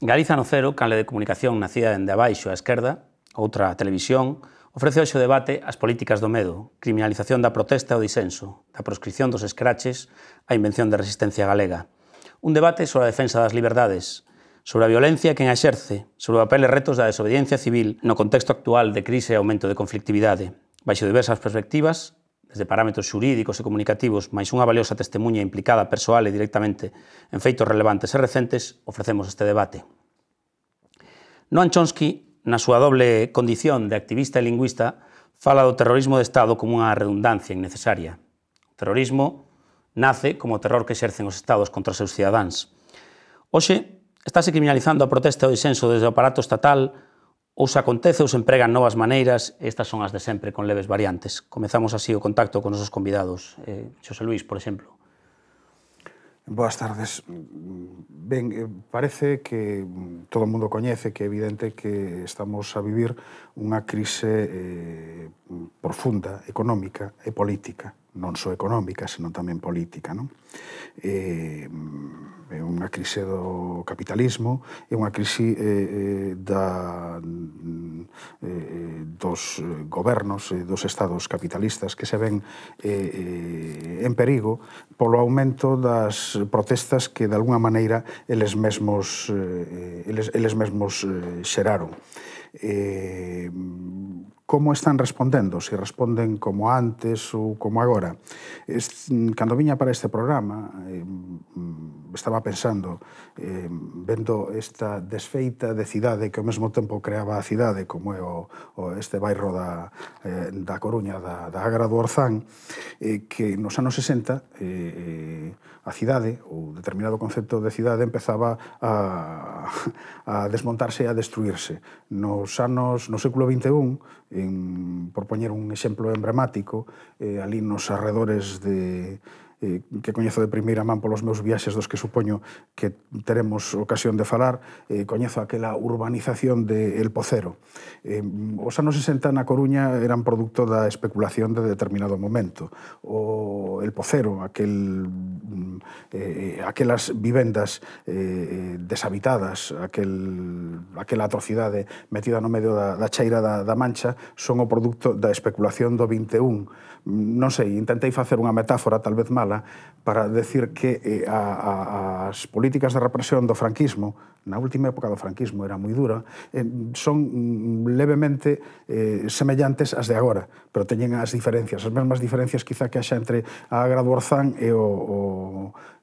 Galiza no Cero, canle de comunicación nacida dende abaixo á esquerda, outra televisión, ofrece hoxe o debate as políticas do medo, criminalización da protesta ou disenso, da proscripción dos escraches á invención da resistencia galega. Un debate sobre a defensa das liberdades, sobre a violencia que en exerce, sobre o papel e retos da desobediencia civil no contexto actual de crise e aumento de conflictividade, baixo diversas perspectivas desde parámetros xurídicos e comunicativos, máis unha valiosa testemunha implicada persoal e directamente en feitos relevantes e recentes, ofrecemos este debate. Noam Chomsky, na súa doble condición de activista e lingüista, fala do terrorismo de Estado como unha redundancia innecesaria. O terrorismo nace como o terror que exercen os Estados contra os seus cidadáns. Hoxe, estáse criminalizando a protesta e o disenso desde o aparato estatal Ou se acontece ou se empregan novas maneiras, estas son as de sempre con leves variantes. Comezamos así o contacto con nosos convidados. Eh, Xosé Luís, por exemplo. Boas tardes. Ben, eh, parece que todo o mundo coñece que é evidente que estamos a vivir unha crise eh, profunda, económica e política non só económica, senón tamén política. Non? E, eh, é unha crise do capitalismo, é unha crise eh, eh da, eh, eh, dos gobernos, dos estados capitalistas que se ven eh, en perigo polo aumento das protestas que, de alguna maneira, eles mesmos, eh, eles, eles mesmos xeraron. Eh, como están respondendo, se responden como antes ou como agora. Cando viña para este programa, estaba pensando, vendo esta desfeita de cidade que ao mesmo tempo creaba a cidade, como é o, este bairro da, eh, da Coruña, da, da Agra do Orzán, eh, que nos anos 60 eh, a cidade, ou determinado concepto de cidade, empezaba a, a desmontarse e a destruirse. Nos anos, no século XXI, en, por poñer un exemplo emblemático, eh, ali nos arredores de, que coñezo de primeira man polos meus viaxes dos que supoño que teremos ocasión de falar, eh, coñezo aquela urbanización de El Pocero. Eh, os anos 60 na Coruña eran producto da especulación de determinado momento. O El Pocero, aquel, eh, aquelas vivendas eh, deshabitadas, aquel, aquela atrocidade metida no medio da, da cheira da, da mancha, son o producto da especulación do 21 non sei, intentei facer unha metáfora tal vez mala para decir que eh, a, a, as políticas de represión do franquismo, na última época do franquismo era moi dura, eh, son mm, levemente eh, semellantes ás de agora, pero teñen as diferencias, as mesmas diferencias quizá que haxa entre a Agra do Orzán e o, o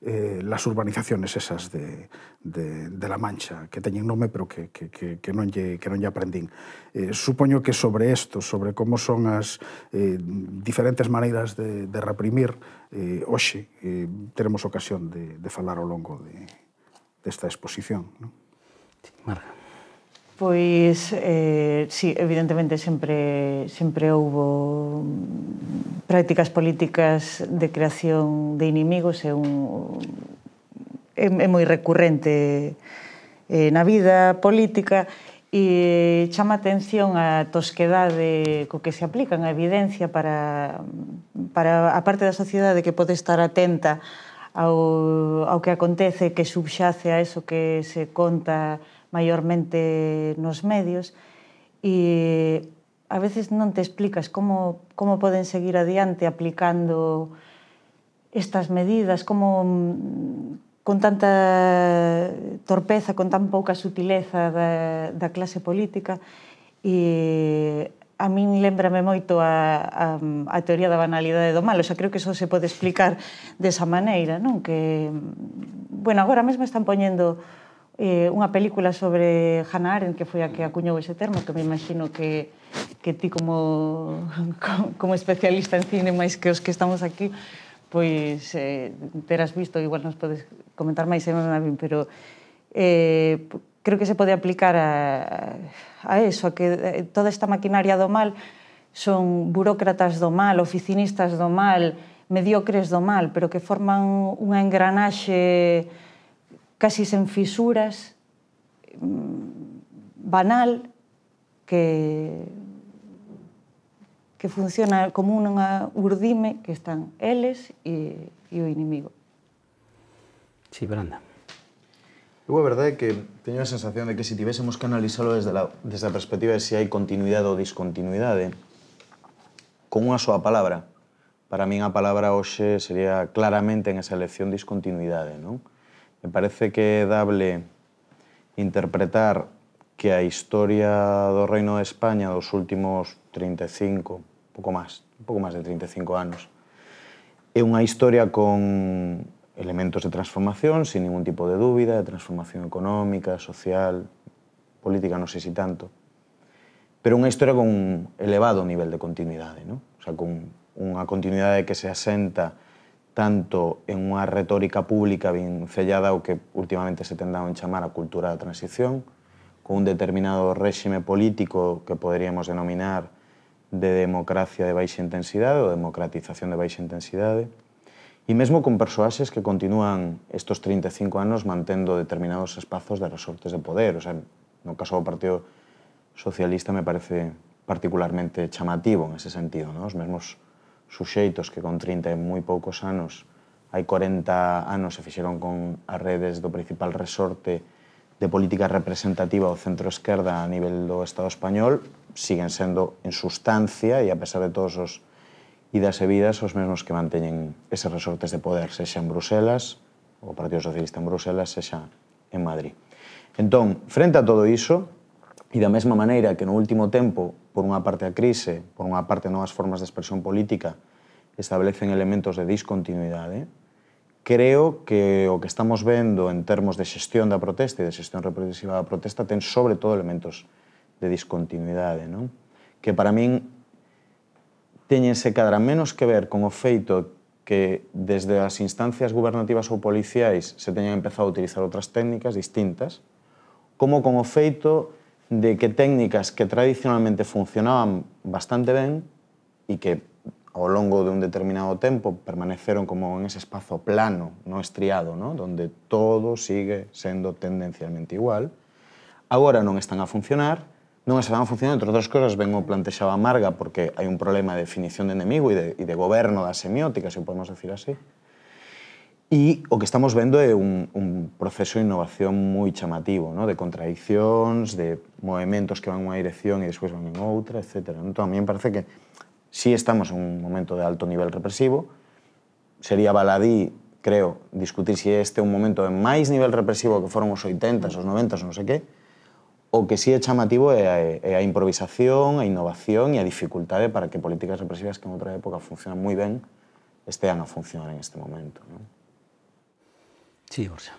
eh, las urbanizaciones esas de, de, de La Mancha, que teñen nome pero que, que, que, que, non, lle, que non lle aprendín. Eh, supoño que sobre isto, sobre como son as eh, diferentes maneiras de, de reprimir, eh, hoxe eh, teremos ocasión de, de falar ao longo de, desta exposición. ¿no? Sí, Marga. Pois, eh, sí, evidentemente sempre, sempre houbo prácticas políticas de creación de inimigos é un é, é moi recurrente eh, na vida política e chama atención a tosquedade co que se aplican a evidencia para, para a parte da sociedade que pode estar atenta ao, ao que acontece que subxace a eso que se conta maiormente nos medios e a veces non te explicas como, como poden seguir adiante aplicando estas medidas, como con tanta torpeza, con tan pouca sutileza da, da clase política e a min lembrame moito a, a, a teoría da banalidade do mal, o creo que iso se pode explicar desa maneira, non? Que, bueno, agora mesmo están poñendo eh, unha película sobre Hannah Arendt, que foi a que acuñou ese termo, que me imagino que, que ti como, como especialista en cine máis que os que estamos aquí, pois eh, terás visto, igual nos podes comentar máis en pero eh, creo que se pode aplicar a, a eso, a que eh, toda esta maquinaria do mal son burócratas do mal, oficinistas do mal, mediocres do mal, pero que forman unha engranaxe casi sen fisuras, mm, banal, que que funciona como unha urdime que están eles e, e o inimigo. Sí, Branda. Eu a verdade é que teño a sensación de que se tivéssemos que analizalo desde a desde a perspectiva de se si hai continuidade ou discontinuidade, con unha súa palabra, para min a palabra hoxe sería claramente en esa elección discontinuidade, non? Me parece que é dable interpretar que a historia do Reino de España dos últimos 35, pouco máis, un pouco máis de 35 anos, é unha historia con elementos de transformación, sin ningún tipo de dúbida, de transformación económica, social, política, non sei se si tanto, pero unha historia con un elevado nivel de continuidade, ¿no? o sea, con unha continuidade que se asenta tanto en unha retórica pública ben sellada o que últimamente se a chamar a cultura da transición, con un determinado réxime político que poderíamos denominar de democracia de baixa intensidade ou democratización de baixa intensidade, E mesmo con persoaxes que continúan estos 35 anos mantendo determinados espazos de resortes de poder. O sea, no caso do Partido Socialista me parece particularmente chamativo en ese sentido. ¿no? Os mesmos suxeitos que con 30 e moi poucos anos, hai 40 anos se fixeron con as redes do principal resorte de política representativa ao centro-esquerda a nivel do Estado español, siguen sendo en sustancia e a pesar de todos os idas e vidas os mesmos que manteñen eses resortes de poder, sexa en Bruselas, o Partido Socialista en Bruselas, sexa en Madrid. Entón, frente a todo iso, e da mesma maneira que no último tempo, por unha parte a crise, por unha parte novas formas de expresión política, establecen elementos de discontinuidade, creo que o que estamos vendo en termos de xestión da protesta e de xestión represiva da protesta ten sobre todo elementos de discontinuidade, non? que para min teñense cadra menos que ver con o feito que desde as instancias gubernativas ou policiais se teñan empezado a utilizar outras técnicas distintas, como con o feito de que técnicas que tradicionalmente funcionaban bastante ben e que ao longo de un determinado tempo permaneceron como en ese espazo plano, non estriado, ¿no? donde todo sigue sendo tendencialmente igual, agora non están a funcionar No, esa van funcionando, entre otras cosas, vengo planteando amarga porque hay un problema de definición de enemigo y de, gobierno de semiótica, si podemos decir así. Y o que estamos viendo es un, proceso de innovación muy chamativo, ¿no? de contradicciones, de movimientos que van en una dirección y después van en otra, etc. a mí me parece que si sí estamos en un momento de alto nivel represivo, sería baladí, creo, discutir si este es un momento de más nivel represivo que fueron los 80, los 90, o no sé qué, O que sí é chamativo é a, é a improvisación, a innovación e a dificultade para que políticas represivas que en outra época funcionan moi ben estean a funcionar en este momento. Non? Sí, Borja.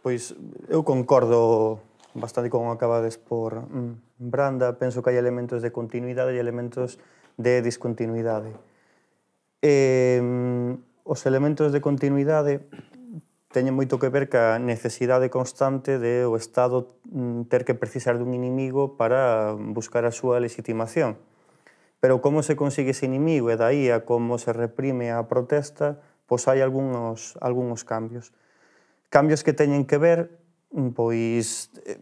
Pois eu concordo bastante con o acabades por mm, Branda. Penso que hai elementos de continuidade e elementos de discontinuidade. Eh, mm, os elementos de continuidade teñen moito que ver ca necesidade constante de o Estado mm, ter que precisar dun inimigo para buscar a súa legitimación. Pero como se consigue ese inimigo e daí a como se reprime a protesta, pois hai algúns, algúns cambios. Cambios que teñen que ver mm, pois eh,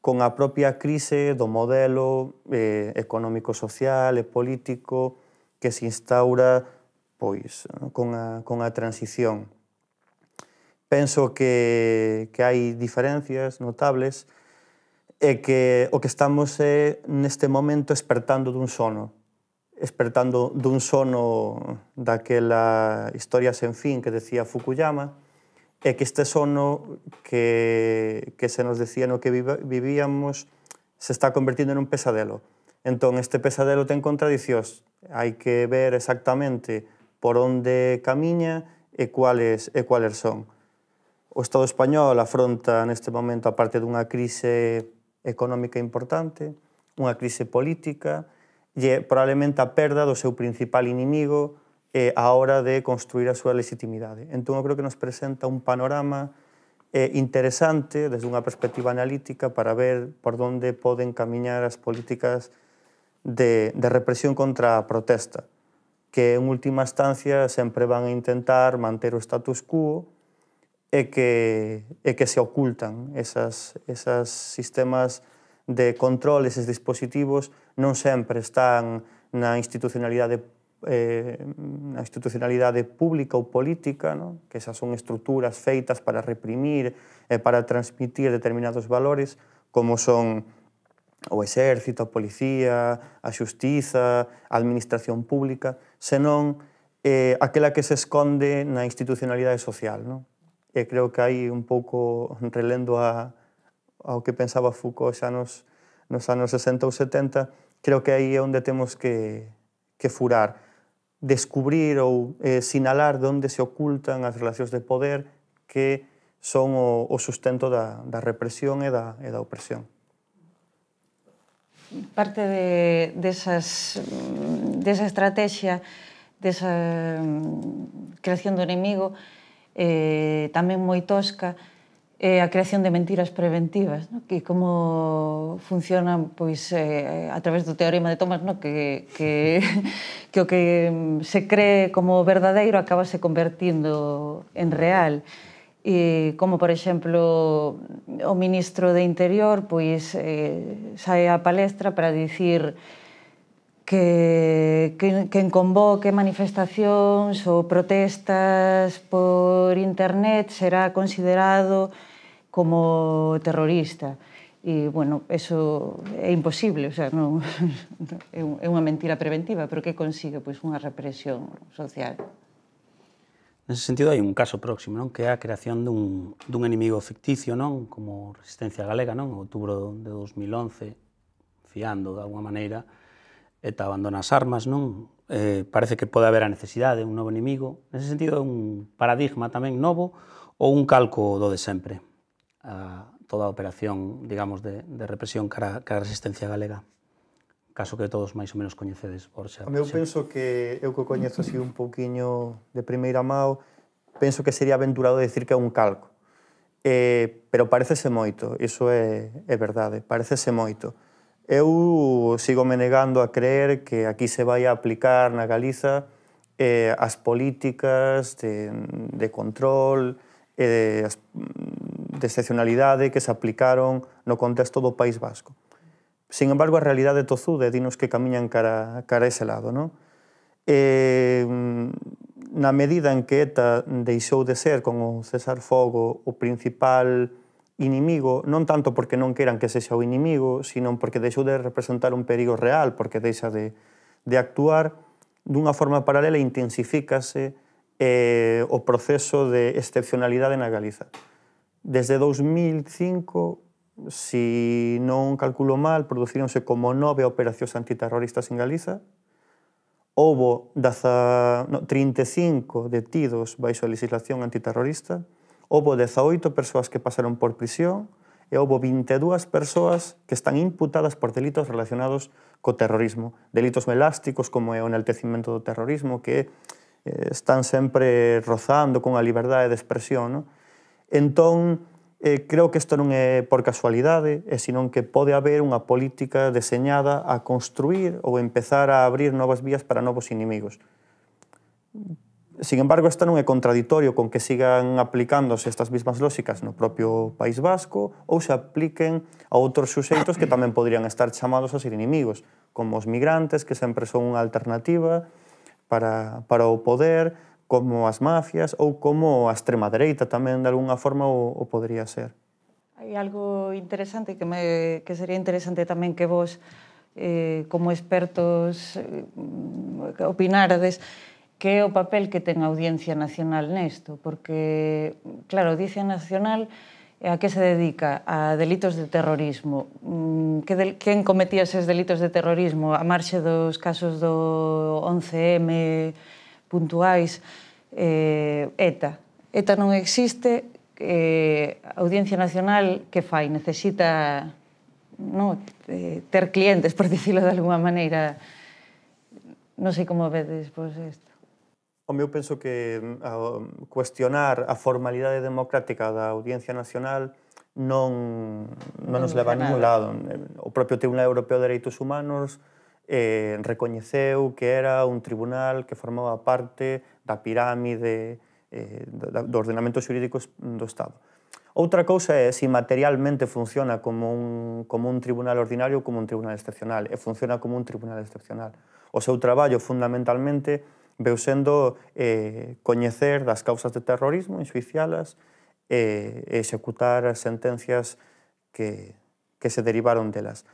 con a propia crise do modelo eh, económico-social e político que se instaura pois con a, con a transición penso que, que hai diferencias notables e que o que estamos é, neste momento espertando dun sono espertando dun sono daquela historia sen fin que decía Fukuyama e que este sono que, que se nos decía no que vivíamos se está convertindo en un pesadelo. Entón, este pesadelo ten contradicións. Hai que ver exactamente por onde camiña e cuáles, e cuáles son. O Estado español afronta neste momento a parte dunha crise económica importante, unha crise política, e probablemente a perda do seu principal inimigo eh, a hora de construir a súa legitimidade. Entón, eu creo que nos presenta un panorama eh, interesante desde unha perspectiva analítica para ver por onde poden camiñar as políticas de, de represión contra a protesta, que en última instancia sempre van a intentar manter o status quo, e que, e que se ocultan esas, esas sistemas de control, eses dispositivos, non sempre están na institucionalidade eh, na institucionalidade pública ou política, no? que esas son estruturas feitas para reprimir e eh, para transmitir determinados valores, como son o exército, a policía, a xustiza, a administración pública, senón eh, aquela que se esconde na institucionalidade social. No? e eh, creo que hai un pouco relendo a, ao que pensaba Foucault xa nos, nos anos 60 ou 70, creo que aí é onde temos que, que furar, descubrir ou eh, sinalar de onde se ocultan as relacións de poder que son o, o sustento da, da represión e da, e da opresión parte de, desas, desa estrategia, desa mm, creación do enemigo, eh, tamén moi tosca, é a creación de mentiras preventivas, no? que como funcionan pois eh, a través do teorema de Thomas, no? que, que, que o que se cree como verdadeiro acaba se convertindo en real. E, como, por exemplo, o ministro de Interior pois, eh, sae a palestra para dicir que, que, que convoque manifestacións ou protestas por internet será considerado como terrorista. E, bueno, eso é imposible, o sea, non, é unha mentira preventiva, pero que consigue pois, unha represión social. Nese sentido, hai un caso próximo, non? que é a creación dun, dun enemigo ficticio, non? como Resistencia Galega, non? outubro de 2011, fiando, de alguma maneira, ETA abandona as armas, non? Eh, parece que pode haber a necesidade de un novo inimigo. Nese sentido, é un paradigma tamén novo ou un calco do de sempre a toda a operación, digamos, de, de represión cara, cara a resistencia galega caso que todos máis ou menos coñecedes, por xa. Eu penso que eu que coñezo así un pouquiño de primeira mão, penso que sería aventurado decir que é un calco. Eh, pero parecese moito, iso é, é verdade, parecese moito. Eu sigo me negando a creer que aquí se vai a aplicar na Galiza eh, as políticas de, de control e eh, de, mm, de excepcionalidade que se aplicaron no contexto do País Vasco. Sin embargo, a realidade tozude, dinos que camiñan cara, cara a ese lado. Non? Eh, na medida en que ETA deixou de ser como César Fogo o principal inimigo, non tanto porque non queran que sexa o inimigo, sino porque deixou de representar un perigo real, porque deixa de, de actuar dunha forma paralela intensifícase eh, o proceso de excepcionalidade na Galiza. Desde 2005, si non calculo mal, producironse como nove operacións antiterroristas en Galiza, houbo daza, no, 35 detidos baixo a legislación antiterrorista, Houve 18 persoas que pasaron por prisión e houve 22 persoas que están imputadas por delitos relacionados co terrorismo. Delitos melásticos como é o enaltecimento do terrorismo que eh, están sempre rozando con a liberdade de expresión. No? Entón, eh, creo que isto non é por casualidade, é senón que pode haber unha política deseñada a construir ou empezar a abrir novas vías para novos inimigos. Sin embargo, esta non é contradictorio con que sigan aplicándose estas mismas lógicas no propio País Vasco ou se apliquen a outros suxeitos que tamén podrían estar chamados a ser inimigos, como os migrantes, que sempre son unha alternativa para, para o poder, como as mafias ou como a extrema dereita tamén de algunha forma o, o podría ser. Hai algo interesante que, me, que sería interesante tamén que vos eh, como expertos eh, opinarades que é o papel que ten a Audiencia Nacional nesto, porque, claro, a Audiencia Nacional eh, a que se dedica a delitos de terrorismo. Mm, que del, quen cometía eses delitos de terrorismo a marxe dos casos do 11M puntuais eh, ETA. ETA non existe, eh, a Audiencia Nacional que fai? Necesita no, eh, ter clientes, por dicirlo de alguma maneira. Non sei como vedes pois, isto. O meu penso que mm, a, mm, cuestionar a formalidade democrática da Audiencia Nacional non, non nos leva a ningún lado. O propio Tribunal Europeo de Dereitos Humanos eh, recoñeceu que era un tribunal que formaba parte da pirámide eh, do ordenamento xurídico do Estado. Outra cousa é se materialmente funciona como un, como un tribunal ordinario ou como un tribunal excepcional, e funciona como un tribunal excepcional. O seu traballo, fundamentalmente, veu sendo eh, coñecer das causas de terrorismo, insuicialas, e eh, executar as sentencias que, que se derivaron delas.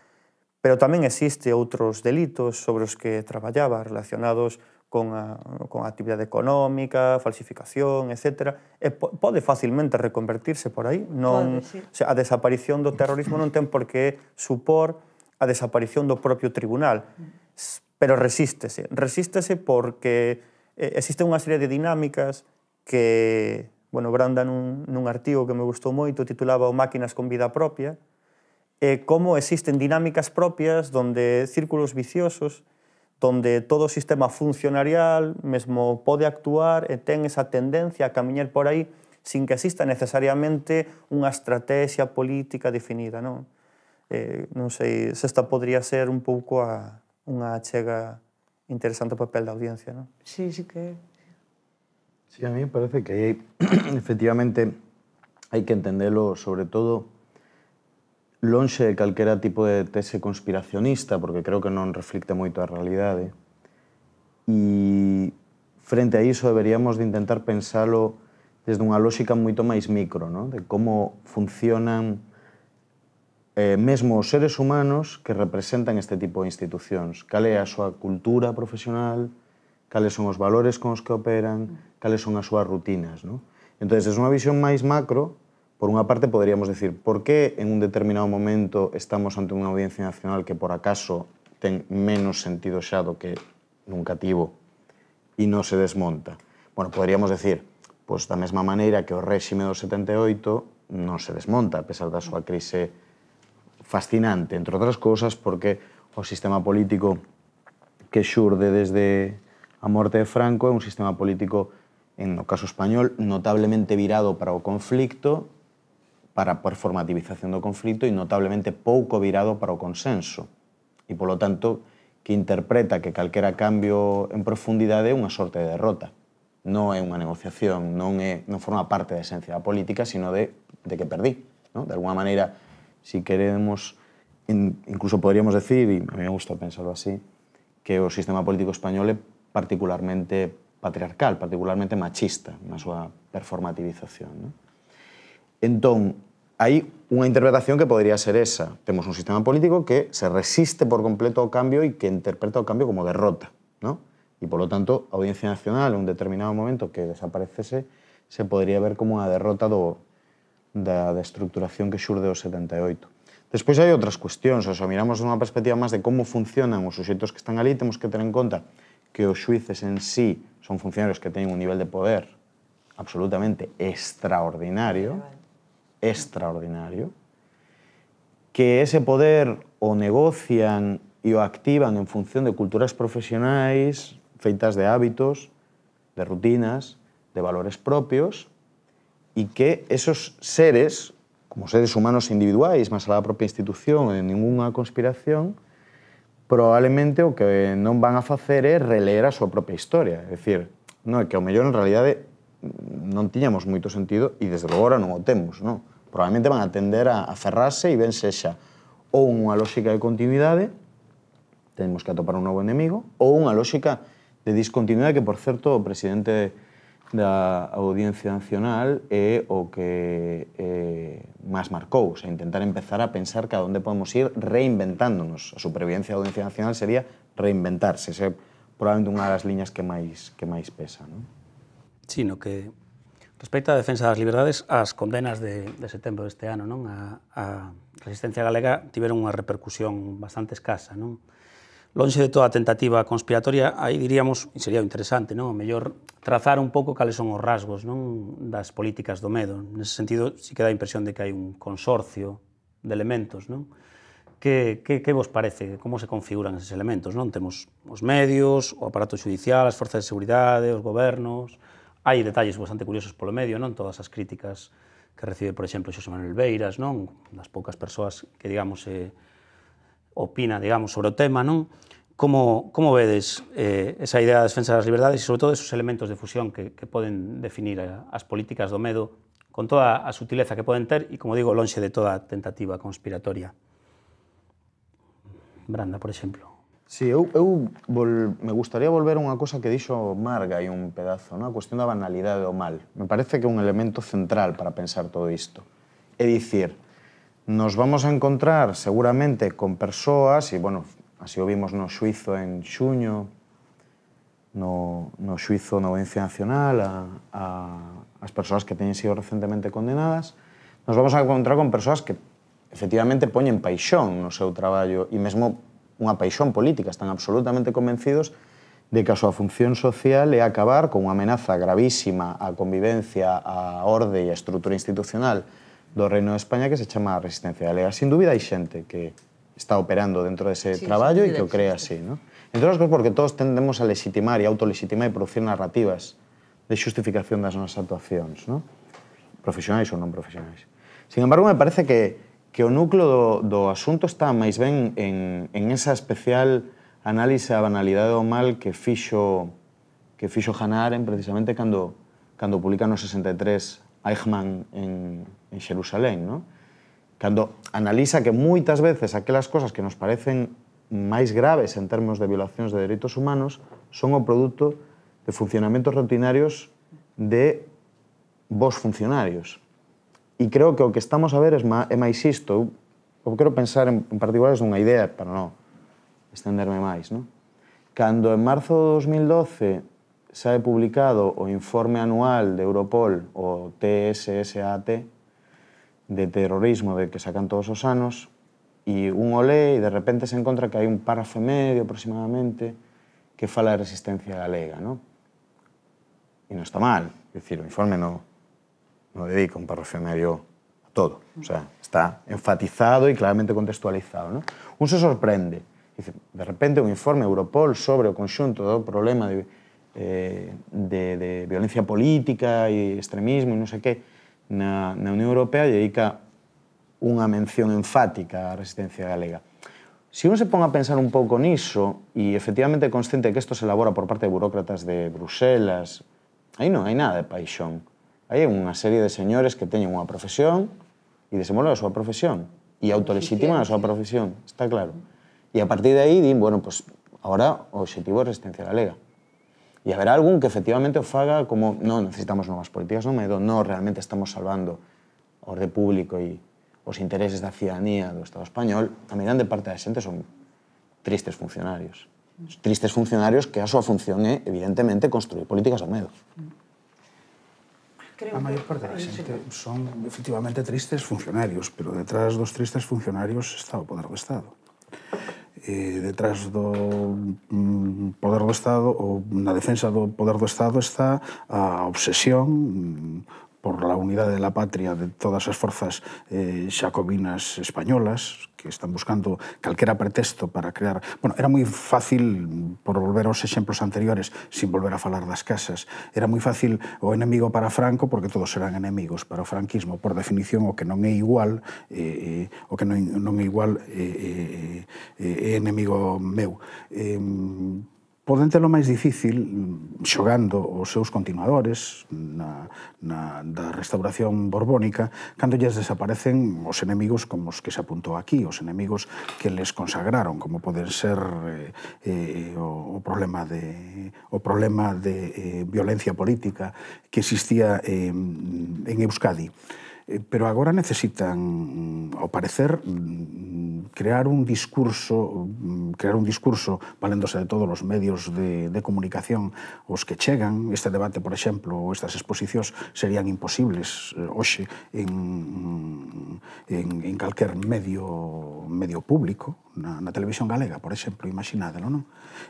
Pero tamén existe outros delitos sobre os que traballaba relacionados con a, con a actividade económica, falsificación, etc. E pode facilmente reconvertirse por aí. Non, pode, sí. o sea, a desaparición do terrorismo non ten por que supor a desaparición do propio tribunal pero resístese. Resístese porque eh, existe unha serie de dinámicas que, bueno, Branda nun, nun artigo que me gustou moito titulaba O máquinas con vida propia, e como existen dinámicas propias donde círculos viciosos, donde todo o sistema funcionarial mesmo pode actuar e ten esa tendencia a camiñar por aí sin que exista necesariamente unha estrategia política definida, non? Eh, non sei, se esta podría ser un pouco a, unha chega interesante o papel da audiencia, non? Sí, sí que Sí, a mí me parece que hai, efectivamente hai que entendelo sobre todo lonxe de calquera tipo de tese conspiracionista, porque creo que non reflicte moito a realidade. E frente a iso deberíamos de intentar pensalo desde unha lógica moito máis micro, ¿no? de como funcionan eh, mesmo os seres humanos que representan este tipo de institucións. Cal é a súa cultura profesional, cales son os valores con os que operan, cales son as súas rutinas. Non? Entón, desde unha visión máis macro, por unha parte poderíamos decir por que en un determinado momento estamos ante unha audiencia nacional que por acaso ten menos sentido xa do que nunca tivo e non se desmonta. Bueno, poderíamos decir, pois da mesma maneira que o réxime do 78 non se desmonta, a pesar da súa crise fascinante, entre outras cousas, porque o sistema político que xurde desde a morte de Franco é un sistema político, en no caso español, notablemente virado para o conflicto, para a performativización do conflito e notablemente pouco virado para o consenso. E, polo tanto, que interpreta que calquera cambio en profundidade é unha sorte de derrota. Non é unha negociación, non, é, non forma parte da esencia da política, sino de, de que perdí. No? De alguna maneira, si queremos, incluso podríamos decir, y a mí me gusta pensarlo así, que el sistema político español es particularmente patriarcal, particularmente machista en su performativización. Entonces, hay una interpretación que podría ser esa. Tenemos un sistema político que se resiste por completo al cambio y e que interpreta el cambio como derrota. Y por lo tanto, Audiencia Nacional, en un determinado momento que desapareciese se podría ver como una derrota da, da estructuración que xurde o 78. E Después hay otras cuestiones. o sea, miramos una perspectiva más de cómo funcionan ...los sujetos que están allí. Tenemos que tener en cuenta que los xuíces en sí son funcionarios que tienen un nivel de poder absolutamente extraordinario, extraordinario, que ese poder o negocian ...y e o activan en función de culturas profesionales... feitas de hábitos, de rutinas, de valores propios, y que esos seres, como seres humanos individuais, más a propia institución, en ninguna conspiración, probablemente o que non van a facer é releer a súa propia historia. É dicir, non, é que ao mellor en realidade non tiñamos moito sentido e desde logo ahora non o temos, non? Probablemente van a tender a, aferrarse e ven sexa ou unha lógica de continuidade, tenemos que atopar un novo enemigo, ou unha lógica de discontinuidade que, por certo, o presidente da Audiencia Nacional é o que eh, máis marcou, se intentar empezar a pensar que a onde podemos ir reinventándonos. A supervivencia da Audiencia Nacional sería reinventarse, ese probablemente unha das liñas que máis que máis pesa, non? Sí, no que respecto á defensa das liberdades, as condenas de, de setembro deste ano, non? A, a resistencia galega tiveron unha repercusión bastante escasa, non? lonxe de toda tentativa conspiratoria, aí diríamos, e sería interesante, non? o mellor trazar un pouco cales son os rasgos non? das políticas do medo. Nese sentido, si que dá a impresión de que hai un consorcio de elementos, non? Que, que, que vos parece? Como se configuran eses elementos? Non Temos os medios, o aparato judicial, as forzas de seguridade, os gobernos... Hai detalles bastante curiosos polo medio, non? Todas as críticas que recibe, por exemplo, Xosé Manuel Beiras, non? Das poucas persoas que, digamos, eh, opina, digamos, sobre o tema, non? Como, como vedes eh, esa idea da defensa das liberdades e, sobre todo, esos elementos de fusión que, que poden definir eh, as políticas do medo con toda a sutileza que poden ter e, como digo, lonxe de toda tentativa conspiratoria. Branda, por exemplo. Sí, eu, eu vol, me gustaría volver a unha cosa que dixo Marga e un pedazo, non? a cuestión da banalidade do mal. Me parece que é un elemento central para pensar todo isto. É dicir, nos vamos a encontrar seguramente con persoas, e, bueno, así o vimos no Suizo en xuño, no, no Suizo na Audiencia Nacional, a, a, as persoas que teñen sido recentemente condenadas, nos vamos a encontrar con persoas que efectivamente poñen paixón no seu traballo e mesmo unha paixón política, están absolutamente convencidos de que a súa función social é acabar con unha amenaza gravísima á convivencia, á orde e á estrutura institucional do Reino de España que se chama a resistencia galega. Sin dúbida hai xente que está operando dentro dese sí, traballo e que o crea así, ¿no? Entre outras cosas porque todos tendemos a legitimar e autolegitimar e producir narrativas de xustificación das nosas actuacións, ¿no? profesionais ou non profesionais. Sin embargo, me parece que, que o núcleo do, do asunto está máis ben en, en esa especial análise a banalidade do mal que fixo que fixo Hannah Arendt precisamente cando, cando publica no 63 Eichmann en, en Xerusalén, ¿no? cando analiza que moitas veces aquelas cosas que nos parecen máis graves en termos de violacións de dereitos humanos son o produto de funcionamentos rutinarios de vos funcionarios. E creo que o que estamos a ver é, é máis isto. Eu quero pensar en, particulares particular unha idea, para non estenderme máis. No? Cando en marzo de 2012 sae publicado o informe anual de Europol, o TSSAT, de terrorismo de que sacan todos os anos, e un olé e de repente se encontra que hai un párrafo e medio aproximadamente que fala de resistencia galega, non? E non está mal, é dicir, o informe non, no dedica un párrafo e medio a todo, o sea, está enfatizado e claramente contextualizado, non? Un se sorprende, dice, de repente un informe Europol sobre o conxunto do problema de eh, de, de violencia política e extremismo e non sei que na, na Unión Europea dedica unha mención enfática á resistencia galega. Se si un se pon a pensar un pouco niso e efectivamente é consciente que isto se elabora por parte de burócratas de Bruselas, aí non hai nada de paixón. Aí hai unha serie de señores que teñen unha profesión e desenvolven a súa profesión e autolexitiman a súa profesión, está claro. E a partir de aí din, bueno, pues, ahora o objetivo é resistencia galega y habrá algún que efectivamente os faga como no necesitamos nuevas políticas do medo, realmente estamos salvando o de público e os intereses da ciudadanía do Estado español, a mi de parte da xente son tristes funcionarios. tristes funcionarios que a súa función é, evidentemente, construir políticas do medo. Creo a maior parte da xente son efectivamente tristes funcionarios, pero detrás dos tristes funcionarios está o poder do Estado eh, detrás do mm, poder do Estado ou na defensa do poder do Estado está a obsesión mm, por la unidade da patria de todas as forzas eh, xacobinas españolas que están buscando calquera pretexto para crear... Bueno, era moi fácil, por volver aos exemplos anteriores, sin volver a falar das casas, era moi fácil o enemigo para Franco porque todos eran enemigos para o franquismo. Por definición, o que non é igual, eh, eh, o que non, non é igual eh, eh, eh, é enemigo meu. Eh, poden telo máis difícil mm, xogando os seus continuadores na, na, da restauración borbónica cando lles desaparecen os enemigos como os que se apuntou aquí, os enemigos que les consagraron, como poden ser eh, eh, o, o problema de o problema de eh, violencia política que existía eh, en Euskadi. Eh, pero agora necesitan, mm, ao parecer, mm, crear un discurso, mm, crear un discurso valéndose de todos os medios de, de comunicación os que chegan. Este debate, por exemplo, ou estas exposicións serían imposibles eh, hoxe en, en, en calquer medio, medio público, na, na televisión galega, por exemplo, imaginádelo, non?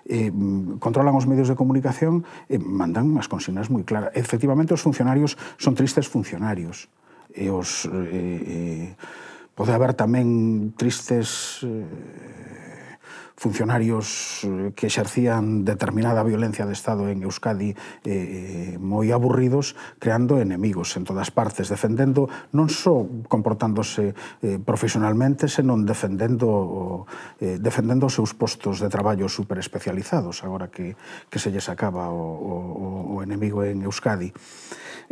Eh, controlan os medios de comunicación e eh, mandan as consignas moi claras. Efectivamente, os funcionarios son tristes funcionarios e os... E, e, pode haber tamén tristes eh, funcionarios eh, que exercían determinada violencia de Estado en Euskadi eh, eh, moi aburridos, creando enemigos en todas partes, defendendo non só comportándose eh, profesionalmente, senón defendendo, eh, defendendo os seus postos de traballo superespecializados, agora que, que se lles acaba o, o, o enemigo en Euskadi.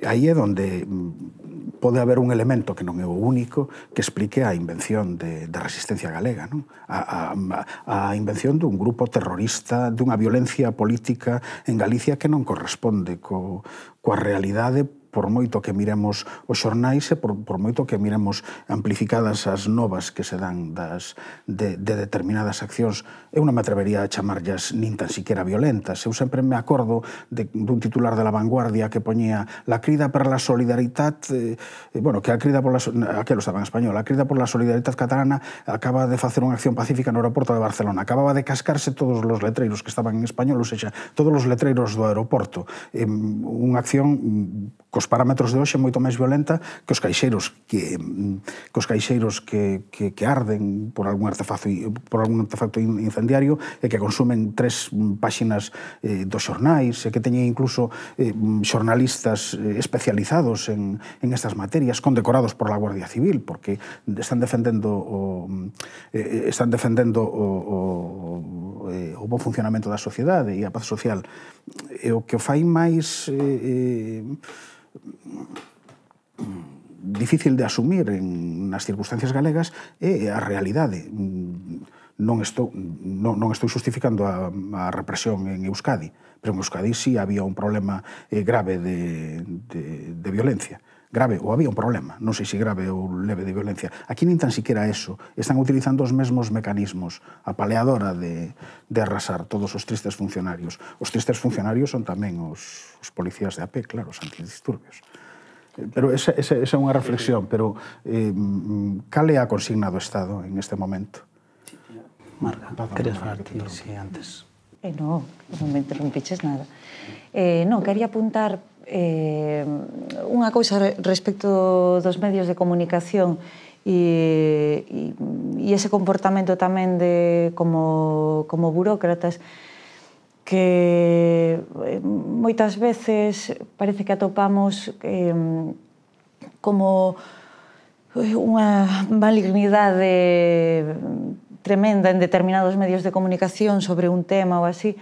Aí é onde mm, pode haber un elemento que non é o único que explique a invención de, de resistencia galega, non? A, a, a invención dun grupo terrorista, dunha violencia política en Galicia que non corresponde co, coa realidade por moito que miremos os xornais e por, por moito que miremos amplificadas as novas que se dan das, de, de determinadas accións, eu non me atrevería a chamarlas nin tan siquiera violentas. Eu sempre me acordo de, dun titular de la vanguardia que poñía la crida per la solidaridad, eh, eh, bueno, que a crida por la, aquelo estaba en español, a crida por la solidaridad catalana acaba de facer unha acción pacífica no aeroporto de Barcelona. Acababa de cascarse todos os letreiros que estaban en español, ou seja, todos os letreiros do aeroporto. Eh, unha acción cos parámetros de hoxe moito máis violenta que os caixeiros que, mm, que os caixeiros que, que, que arden por algún artefacto por algún artefacto incendiario e que consumen tres mm, páxinas eh, dos xornais e que teñen incluso eh, mm, xornalistas eh, especializados en, en estas materias condecorados por la Guardia Civil porque están defendendo o, eh, eh, están defendendo o, o, eh, o, o bon funcionamento da sociedade e a paz social e o que o fai máis eh, eh, difícil de asumir en, nas circunstancias galegas é a realidade. Non estou, non, non estou justificando a, a represión en Euskadi, pero en Euskadi sí había un problema eh, grave de, de, de violencia grave, ou había un problema, non sei se grave ou leve de violencia. Aquí nin tan siquiera eso. Están utilizando os mesmos mecanismos, a paleadora de, de arrasar todos os tristes funcionarios. Os tristes funcionarios son tamén os, os policías de AP, claro, os antidisturbios. Eh, pero esa, esa, esa é unha reflexión, pero eh, cal é a consigna do Estado en este momento? Marga, queres falar ti, Sí, antes? Eh, no, non me interrompiches nada. Eh, non, quería apuntar eh, unha cousa respecto dos medios de comunicación e, e, e ese comportamento tamén de como, como burócratas que eh, moitas veces parece que atopamos eh, como unha malignidade tremenda en determinados medios de comunicación sobre un tema ou así,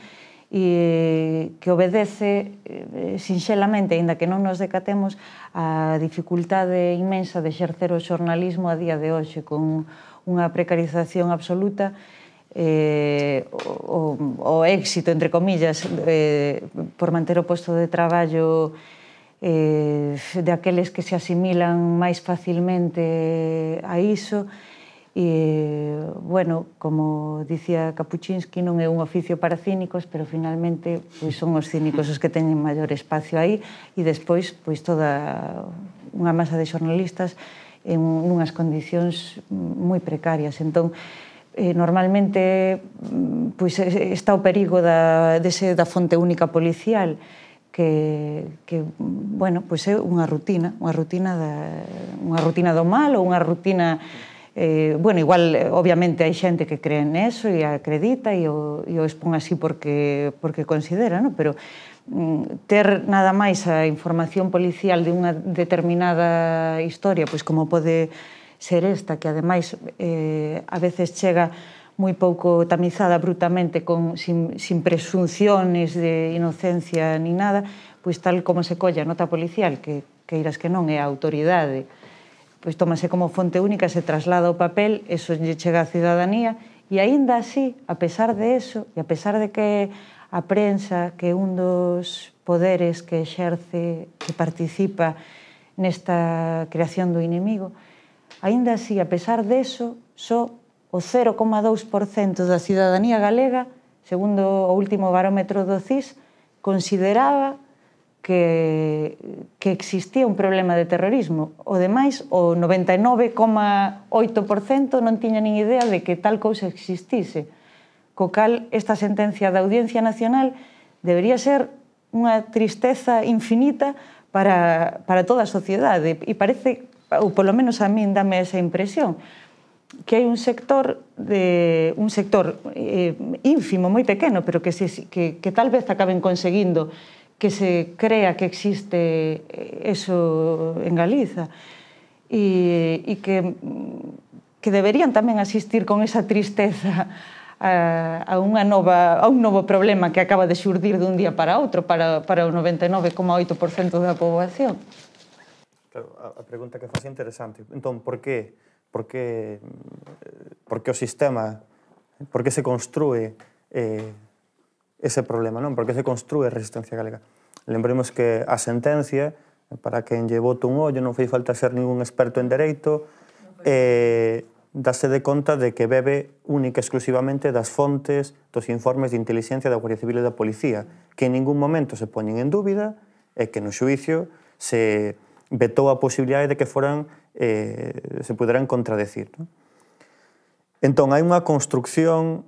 e que obedece eh, sinxelamente, aínda que non nos decatemos, a dificultade inmensa de exercer o xornalismo a día de hoxe, con unha precarización absoluta eh, o, o éxito, entre comillas, eh, por manter o posto de traballo eh, de aqueles que se asimilan máis facilmente a iso, eh, E, bueno, como dicía Kapuscinski, non é un oficio para cínicos, pero finalmente pois, son os cínicos os que teñen maior espacio aí e despois pois, toda unha masa de xornalistas en unhas condicións moi precarias. Entón, eh, normalmente pois, está o perigo da, dese, da fonte única policial, que, que bueno, pois é unha rutina, unha rutina da, unha rutina do mal ou unha rutina Eh, bueno, igual, eh, obviamente, hai xente que cree en eso e acredita e o, e o expón así porque, porque considera, ¿no? pero mm, ter nada máis a información policial de unha determinada historia, pois como pode ser esta, que ademais eh, a veces chega moi pouco tamizada brutamente con, sin, sin presunciones de inocencia ni nada, pois tal como se colla a nota policial, que, queiras que non é a autoridade pois tómase como fonte única, se traslada o papel, eso lle chega á ciudadanía, e aínda así, a pesar de eso, e a pesar de que a prensa, que un dos poderes que exerce, que participa nesta creación do inimigo, aínda así, a pesar de eso, só o 0,2% da cidadanía galega, segundo o último barómetro do CIS, consideraba que, que existía un problema de terrorismo. O demais, o 99,8% non tiña nin idea de que tal cousa existise. Co cal, esta sentencia da Audiencia Nacional debería ser unha tristeza infinita para, para toda a sociedade. E parece, ou polo menos a min dame esa impresión, que hai un sector de un sector eh, ínfimo, moi pequeno, pero que, se, que, que tal vez acaben conseguindo que se crea que existe eso en Galiza e, e que, que deberían tamén asistir con esa tristeza a, a, unha nova, a un novo problema que acaba de xurdir dun día para outro para, para o 99,8% da poboación. Claro, a, a pregunta que faz interesante. Entón, por que, por que, por que o sistema, por que se construe eh, ese problema, non? Porque se construe resistencia galega. Lembremos que a sentencia, para quen lle boto un ollo, non foi falta ser ningún experto en dereito, eh, dase de conta de que bebe única exclusivamente das fontes dos informes de inteligencia da Guardia Civil e da Policía, que en ningún momento se poñen en dúbida e que no xuicio se vetou a posibilidade de que foran eh, se puderan contradecir. Non? Entón, hai unha construcción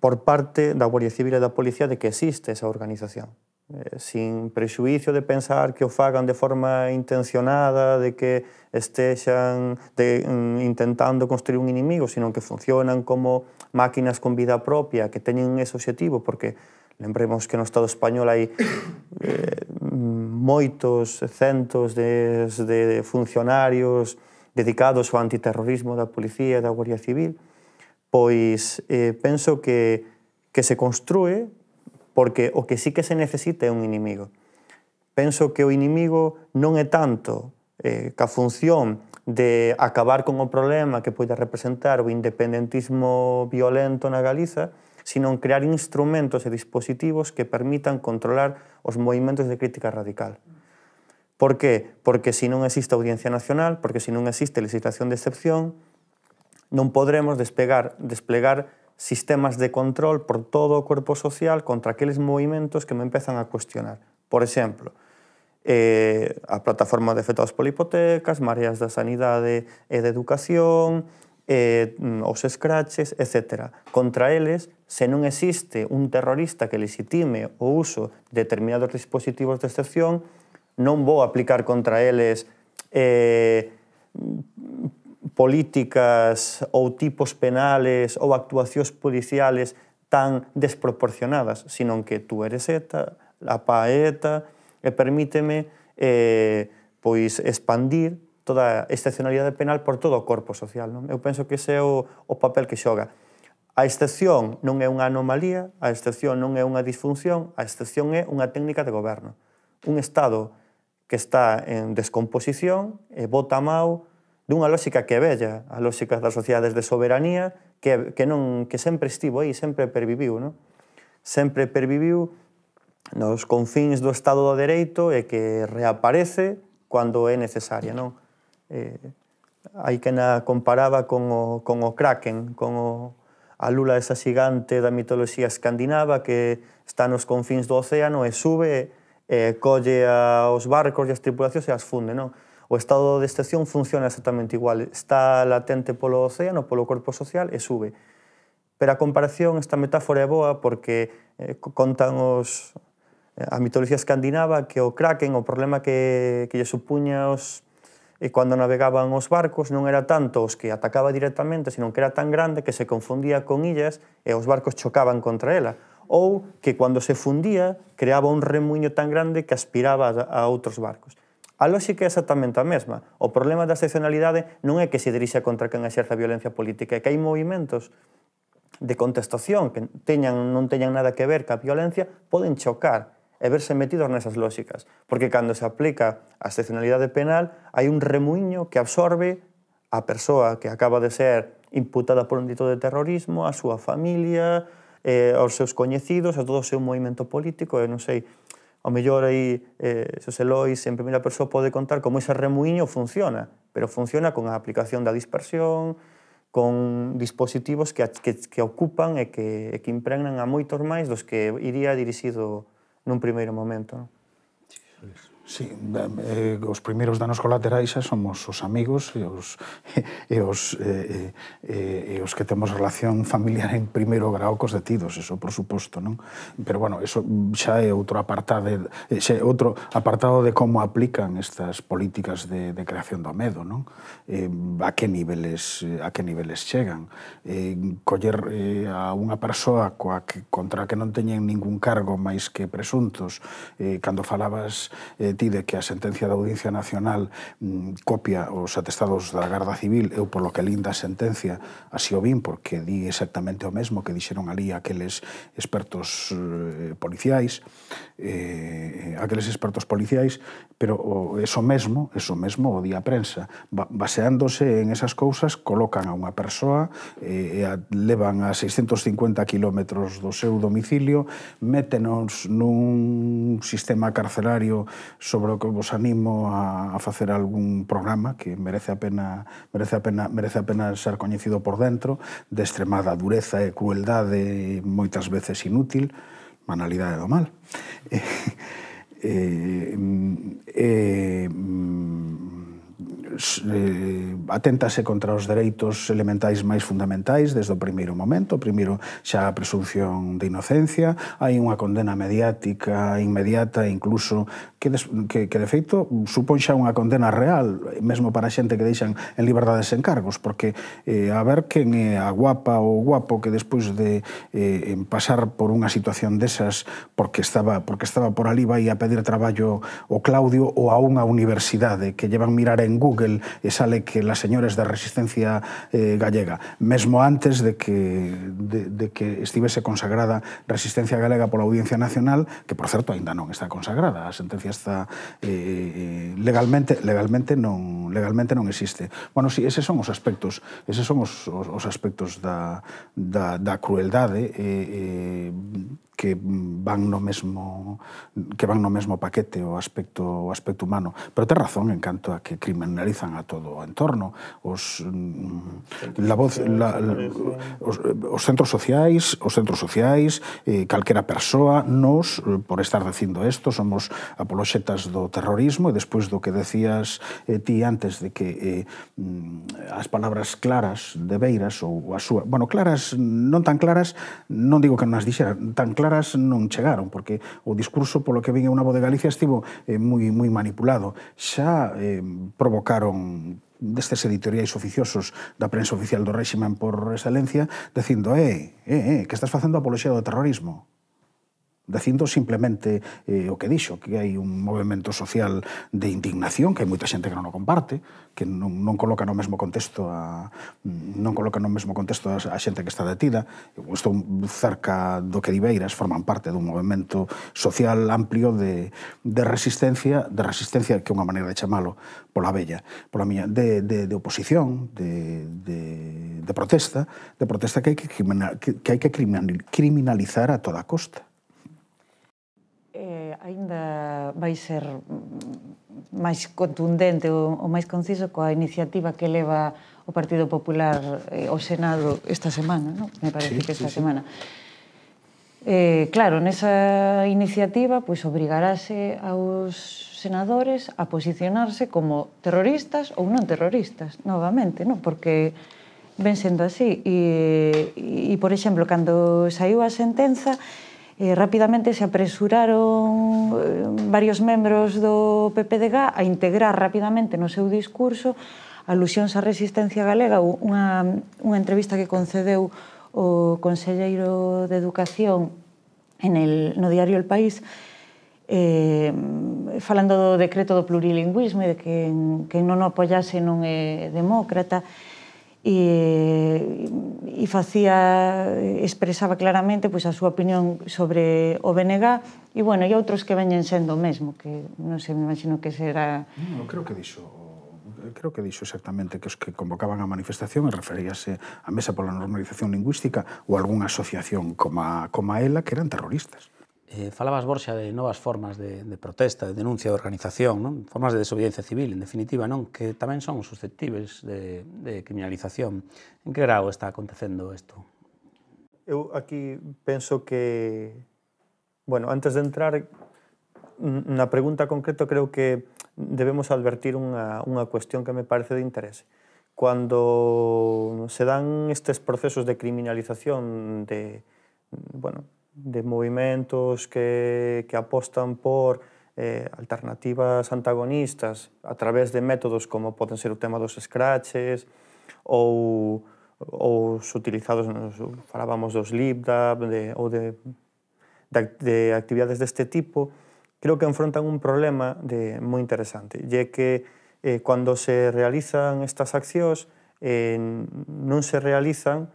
por parte da Guardia Civil e da Policía de que existe esa organización eh, sin prexuicio de pensar que o fagan de forma intencionada, de que estexan de, mm, intentando construir un inimigo, sino que funcionan como máquinas con vida propia, que teñen ese objetivo, porque lembremos que no Estado español hai eh, moitos centos de, de funcionarios dedicados ao antiterrorismo da policía e da Guardia Civil, pois eh, penso que, que se construe porque o que sí que se necesita é un inimigo. Penso que o inimigo non é tanto eh, ca función de acabar con o problema que poida representar o independentismo violento na Galiza, sino en crear instrumentos e dispositivos que permitan controlar os movimentos de crítica radical. Por que? Porque se si non existe Audiencia Nacional, porque se si non existe legislación de excepción, non podremos despegar, desplegar sistemas de control por todo o corpo social contra aqueles movimentos que me empezan a cuestionar. Por exemplo, eh, a plataforma de afectados por hipotecas, mareas da sanidade e de educación, eh, os escraches, etc. Contra eles, se non existe un terrorista que legitime o uso de determinados dispositivos de excepción, non vou aplicar contra eles eh, políticas ou tipos penales ou actuacións policiales tan desproporcionadas, sino que tú eres ETA, a PA é ETA, e permíteme eh, pois expandir toda a excepcionalidade penal por todo o corpo social. Non? Eu penso que ese é o, o papel que xoga. A excepción non é unha anomalía, a excepción non é unha disfunción, a excepción é unha técnica de goberno. Un Estado que está en descomposición, e bota mau, dunha lóxica que é bella, a lóxica das sociedades de soberanía, que, que, non, que sempre estivo aí, sempre perviviu, non? sempre perviviu nos confins do Estado do Dereito e que reaparece cando é necesaria. Non? Eh, hai que na comparaba con o, con o Kraken, con o, a lula esa xigante da mitoloxía escandinava que está nos confins do océano e sube e colle aos barcos e as tripulacións e as funde. Non? O estado de estación funciona exactamente igual. Está latente polo océano, polo corpo social e sube. Pero a comparación, esta metáfora é boa porque eh, contan os, eh, a mitoloxía escandinava que o Kraken, o problema que, que lle supuña os, e eh, cando navegaban os barcos non era tanto os que atacaba directamente, senón que era tan grande que se confundía con illas e os barcos chocaban contra ela, ou que cando se fundía creaba un remuño tan grande que aspiraba a outros barcos. A lógica é exactamente a mesma. O problema da seccionalidade non é que se dirixa contra quen exerce a violencia política, é que hai movimentos de contestación que teñan, non teñan nada que ver ca violencia, poden chocar e verse metidos nesas lógicas. Porque cando se aplica a seccionalidade penal, hai un remuiño que absorbe a persoa que acaba de ser imputada por un dito de terrorismo, a súa familia, eh, aos seus coñecidos, a todo o seu movimento político, e non sei, ao mellor aí eh, se Elois en primeira persoa pode contar como ese remuiño funciona, pero funciona con a aplicación da dispersión, con dispositivos que, que, que ocupan e que, e que impregnan a moitos máis dos que iría dirixido nun primeiro momento. Non? Sí. Sí, eh, os primeiros danos colaterais xa somos os amigos e os, e os, eh, eh, e os que temos relación familiar en primeiro grau cos detidos, eso por suposto, non? Pero bueno, eso xa é outro apartado, eh, xa é outro apartado de como aplican estas políticas de, de creación do medo, non? Eh, a que niveles a que niveles chegan? Eh, coller eh, a unha persoa coa que, contra a que non teñen ningún cargo máis que presuntos, eh, cando falabas eh, detide que a sentencia da Audiencia Nacional mm, copia os atestados da Garda Civil, eu polo que linda a sentencia así o vin, porque di exactamente o mesmo que dixeron ali aqueles expertos eh, policiais, eh, aqueles expertos policiais, pero o, eso mesmo, eso mesmo o día prensa. Ba, baseándose en esas cousas, colocan a unha persoa, eh, a, levan a 650 kilómetros do seu domicilio, métenos nun sistema carcelario sobre o que vos animo a, a facer algún programa que merece a pena merece a pena merece a pena ser coñecido por dentro, de extremada dureza e crueldade moitas veces inútil, banalidade do mal. Eh, eh, mm, eh, mm, eh, aténtase contra os dereitos elementais máis fundamentais desde o primeiro momento, primeiro xa a presunción de inocencia, hai unha condena mediática inmediata incluso que, des, que, que de feito supón xa unha condena real, mesmo para xente que deixan en liberdade sen cargos, porque eh, a ver quen é a guapa ou guapo que despois de eh, pasar por unha situación desas porque estaba porque estaba por ali vai a pedir traballo o Claudio ou a unha universidade que llevan mirar en Google Google e sale que las señores da resistencia eh, gallega, mesmo antes de que, de, de que estivese consagrada resistencia galega pola Audiencia Nacional, que, por certo, aínda non está consagrada, a sentencia está eh, eh legalmente legalmente non legalmente non existe. Bueno, si, sí, eses son os aspectos, eses son os, os, os aspectos da, da, da crueldade, eh, eh, que van no mesmo que van no mesmo paquete o aspecto o aspecto humano, pero ten razón en canto a que criminalizan a todo o entorno, os centros mm, la voz la, la, os, os centros sociais, os centros sociais, eh calquera persoa nos por estar dicindo isto somos apoloxetas do terrorismo e despois do que decías eh, ti antes de que eh, mm, as palabras claras de Beiras ou a súa, bueno, claras non tan claras, non digo que non as dixera tan claras, claras non chegaron, porque o discurso polo que vin unha voz de Galicia estivo eh, moi, moi manipulado. Xa eh, provocaron destes editoriais oficiosos da prensa oficial do réximen por excelencia, dicindo, eh, eh, eh, que estás facendo apoloxía do terrorismo Dicindo simplemente eh, o que dixo, que hai un movimento social de indignación, que hai moita xente que non o comparte, que non, non coloca no mesmo contexto a non coloca no mesmo contexto a, a xente que está detida. Eu estou cerca do que Diveiras forman parte dun movimento social amplio de, de resistencia, de resistencia que é unha maneira de chamalo pola bella, pola miña, de, de, de oposición, de, de, de protesta, de protesta que hai que, que hai que criminalizar a toda costa eh, aínda vai ser máis contundente ou, ou máis conciso coa iniciativa que leva o Partido Popular eh, ao Senado esta semana, non? Me parece sí, que esta sí, semana. Sí. Eh, claro, nesa iniciativa pois obrigarase aos senadores a posicionarse como terroristas ou non terroristas, novamente, non? Porque ven sendo así. E, e, e por exemplo, cando saiu a sentenza, Eh, rapidamente se apresuraron eh, varios membros do PPDG a integrar rapidamente no seu discurso alusións á resistencia galega, unha, unha entrevista que concedeu o Conselleiro de Educación en el, no diario El País, eh, falando do decreto do plurilingüismo e de que, que non o apoyase non é demócrata, e, e facía expresaba claramente pois a súa opinión sobre o BNG e bueno, e outros que veñen sendo o mesmo, que non sei, me imagino que será Non, creo que dixo creo que dixo exactamente que os que convocaban a manifestación e referíase á Mesa pola Normalización Lingüística ou algunha asociación como a, como a ela que eran terroristas. Eh, falabas, Borxa, de novas formas de, de protesta, de denuncia, de organización, non? formas de desobediencia civil, en definitiva, non que tamén son susceptibles de, de criminalización. En que grau está acontecendo isto? Eu aquí penso que... Bueno, antes de entrar na pregunta concreta, creo que debemos advertir unha, unha cuestión que me parece de interese. Cando se dan estes procesos de criminalización de, bueno, de movimentos que, que apostan por eh, alternativas antagonistas a través de métodos como poden ser o tema dos scratches ou ou os utilizados, nos, falábamos dos LibDAB de, ou de, de, de actividades deste tipo, creo que enfrontan un problema de, moi interesante. E que eh, cando se realizan estas accións, eh, non se realizan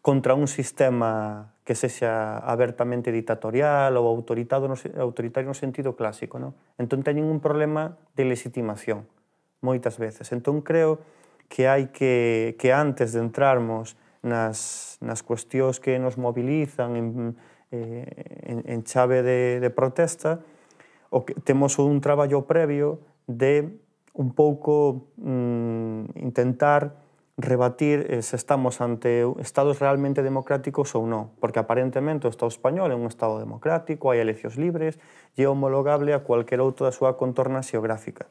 contra un sistema que sexa abertamente ditatorial ou autoritado no, autoritario no sentido clásico. Non? Entón teñen un problema de legitimación, moitas veces. Entón creo que hai que, que antes de entrarmos nas, nas cuestións que nos mobilizan en, eh, en, en chave de, de protesta, o que, temos un traballo previo de un pouco mm, intentar rebatir eh, se estamos ante estados realmente democráticos ou non, porque aparentemente o Estado español é un Estado democrático, hai eleccións libres e é homologable a cualquier outro da súa contorna xeográfica.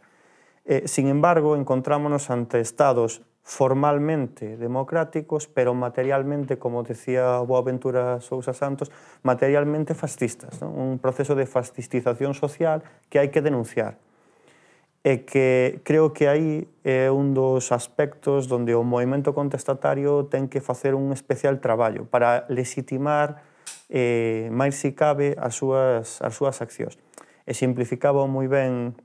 Eh, sin embargo, encontrámonos ante estados formalmente democráticos, pero materialmente, como decía Boaventura Sousa Santos, materialmente fascistas, ¿no? un proceso de fascistización social que hai que denunciar e que creo que aí é un dos aspectos onde o movimento contestatario ten que facer un especial traballo para legitimar eh, máis si cabe as súas, as súas accións. E simplificaba moi ben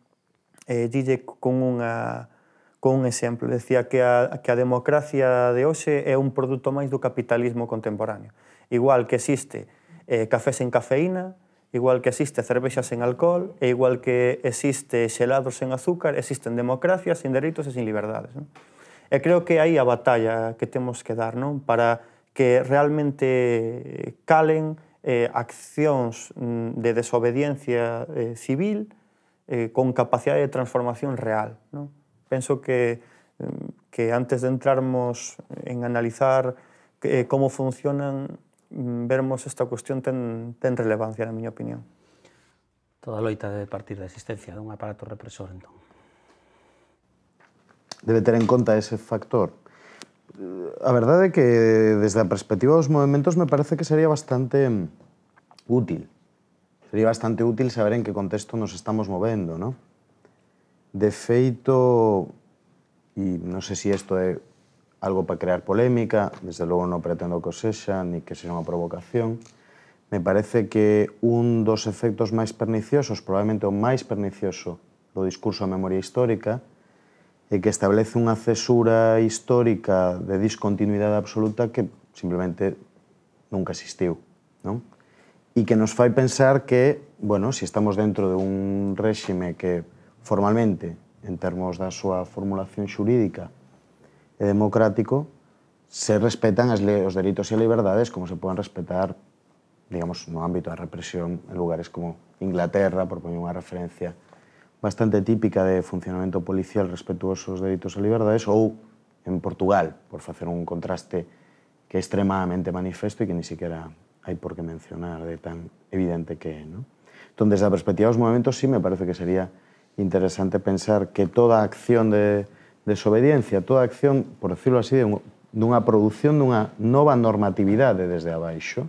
eh, dille con unha con un exemplo. Decía que a, que a democracia de hoxe é un produto máis do capitalismo contemporáneo. Igual que existe eh, café sen cafeína, Igual que existe cervexas sen alcohol, e igual que existe xelados sen azúcar, existen democracias sen dereitos e sin liberdades. Non? E creo que aí a batalla que temos que dar, non? Para que realmente calen eh, accións mm, de desobediencia eh, civil eh, con capacidade de transformación real, non? Penso que mm, que antes de entrarmos en analizar eh, cómo funcionan Mm, vermos esta cuestión ten, ten relevancia, na miña opinión. Toda loita debe partir da existencia dun aparato represor, entón. Debe ter en conta ese factor. A verdade é que desde a perspectiva dos movimentos me parece que sería bastante mm, útil. Sería bastante útil saber en que contexto nos estamos movendo, non? De feito, e non sei se isto é algo para crear polémica, desde logo non pretendo que o sexa, ni que sexa unha provocación. Me parece que un dos efectos máis perniciosos, probablemente o máis pernicioso do discurso da memoria histórica, é que establece unha cesura histórica de discontinuidade absoluta que simplemente nunca existiu, non? E que nos fai pensar que, bueno, se si estamos dentro de un réxime que formalmente, en termos da súa formulación xurídica, Eh, democrático se respetan los derechos y las libertades como se pueden respetar digamos, un ámbito de represión en lugares como Inglaterra, por poner una referencia bastante típica de funcionamiento policial respetuoso de delitos y libertades, o en Portugal, por hacer un contraste que es extremadamente manifesto y que ni siquiera hay por qué mencionar de tan evidente que ¿no? Entonces, desde a perspectiva los movimientos sí me parece que sería interesante pensar que toda acción de, desobediencia, toda acción, por decirlo así, dunha produción dunha nova normatividade desde abaixo,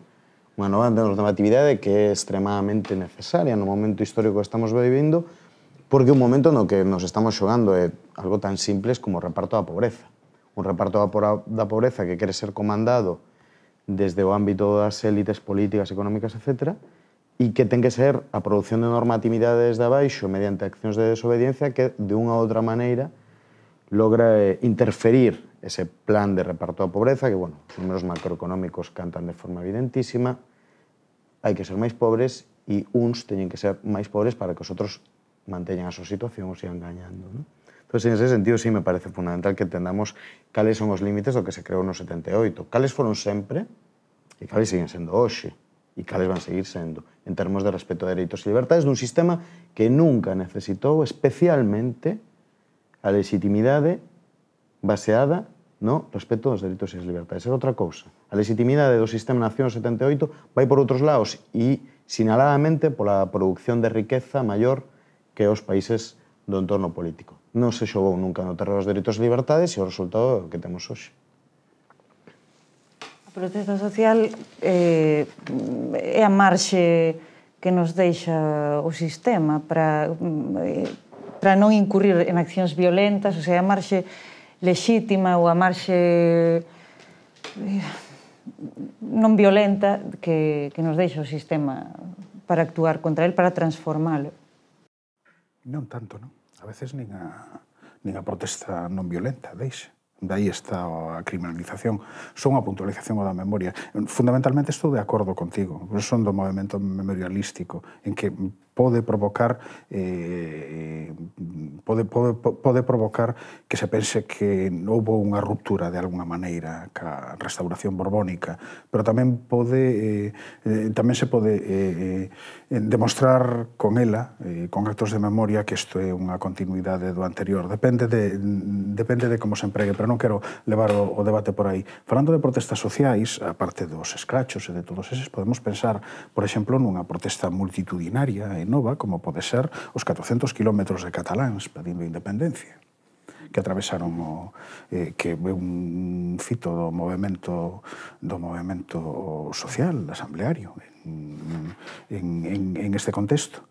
unha nova normatividade que é extremadamente necesaria no momento histórico que estamos vivindo, porque un momento no que nos estamos xogando é algo tan simples como o reparto da pobreza. Un reparto da pobreza que quere ser comandado desde o ámbito das élites políticas, económicas, etc., e que ten que ser a produción de normatividades de abaixo mediante accións de desobediencia que, de unha ou outra maneira, logra eh, interferir ese plan de reparto de pobreza, que bueno, los números macroeconómicos cantan de forma evidentísima, hay que ser más pobres y unos tienen que ser más pobres para que los otros mantengan a situación o sigan ganando Entonces, en ese sentido, sí me parece fundamental que entendamos cuáles son los límites lo que se creó e e e en los 78, Cuáles fueron siempre y cuáles siguen siendo hoy y cuáles van a seguir siendo en términos de respeto a derechos y libertades de un sistema que nunca necesitó especialmente a legitimidade baseada no respecto dos delitos e as libertades. É outra cousa. A legitimidade do Sistema Nación 78 vai por outros lados e sinaladamente pola producción de riqueza maior que os países do entorno político. Non se xogou nunca no terreno dos delitos e libertades e o resultado que temos hoxe. A protesta social eh, é a marxe que nos deixa o sistema para eh, para non incurrir en accións violentas, o sea, a marxe lexítima ou a marxe eh, non violenta que, que nos deixa o sistema para actuar contra el, para transformalo. Non tanto, non. A veces nin a, nin a protesta non violenta De Daí está a criminalización. Son a puntualización da memoria. Fundamentalmente estou de acordo contigo. Son do movimento memorialístico, en que pode provocar eh, pode, pode, pode provocar que se pense que houve unha ruptura de alguna maneira ca restauración borbónica, pero tamén pode eh, eh tamén se pode eh, eh demostrar con ela, eh, con actos de memoria que isto é unha continuidade do anterior. Depende de depende de como se empregue, pero non quero levar o, o debate por aí. Falando de protestas sociais, aparte dos escrachos e de todos eses, podemos pensar, por exemplo, nunha protesta multitudinaria Nova, como pode ser os 400 km de cataláns pedindo independencia que atravesaron o eh, que é un fito do movemento do movemento social asambleario en, en, en, en este contexto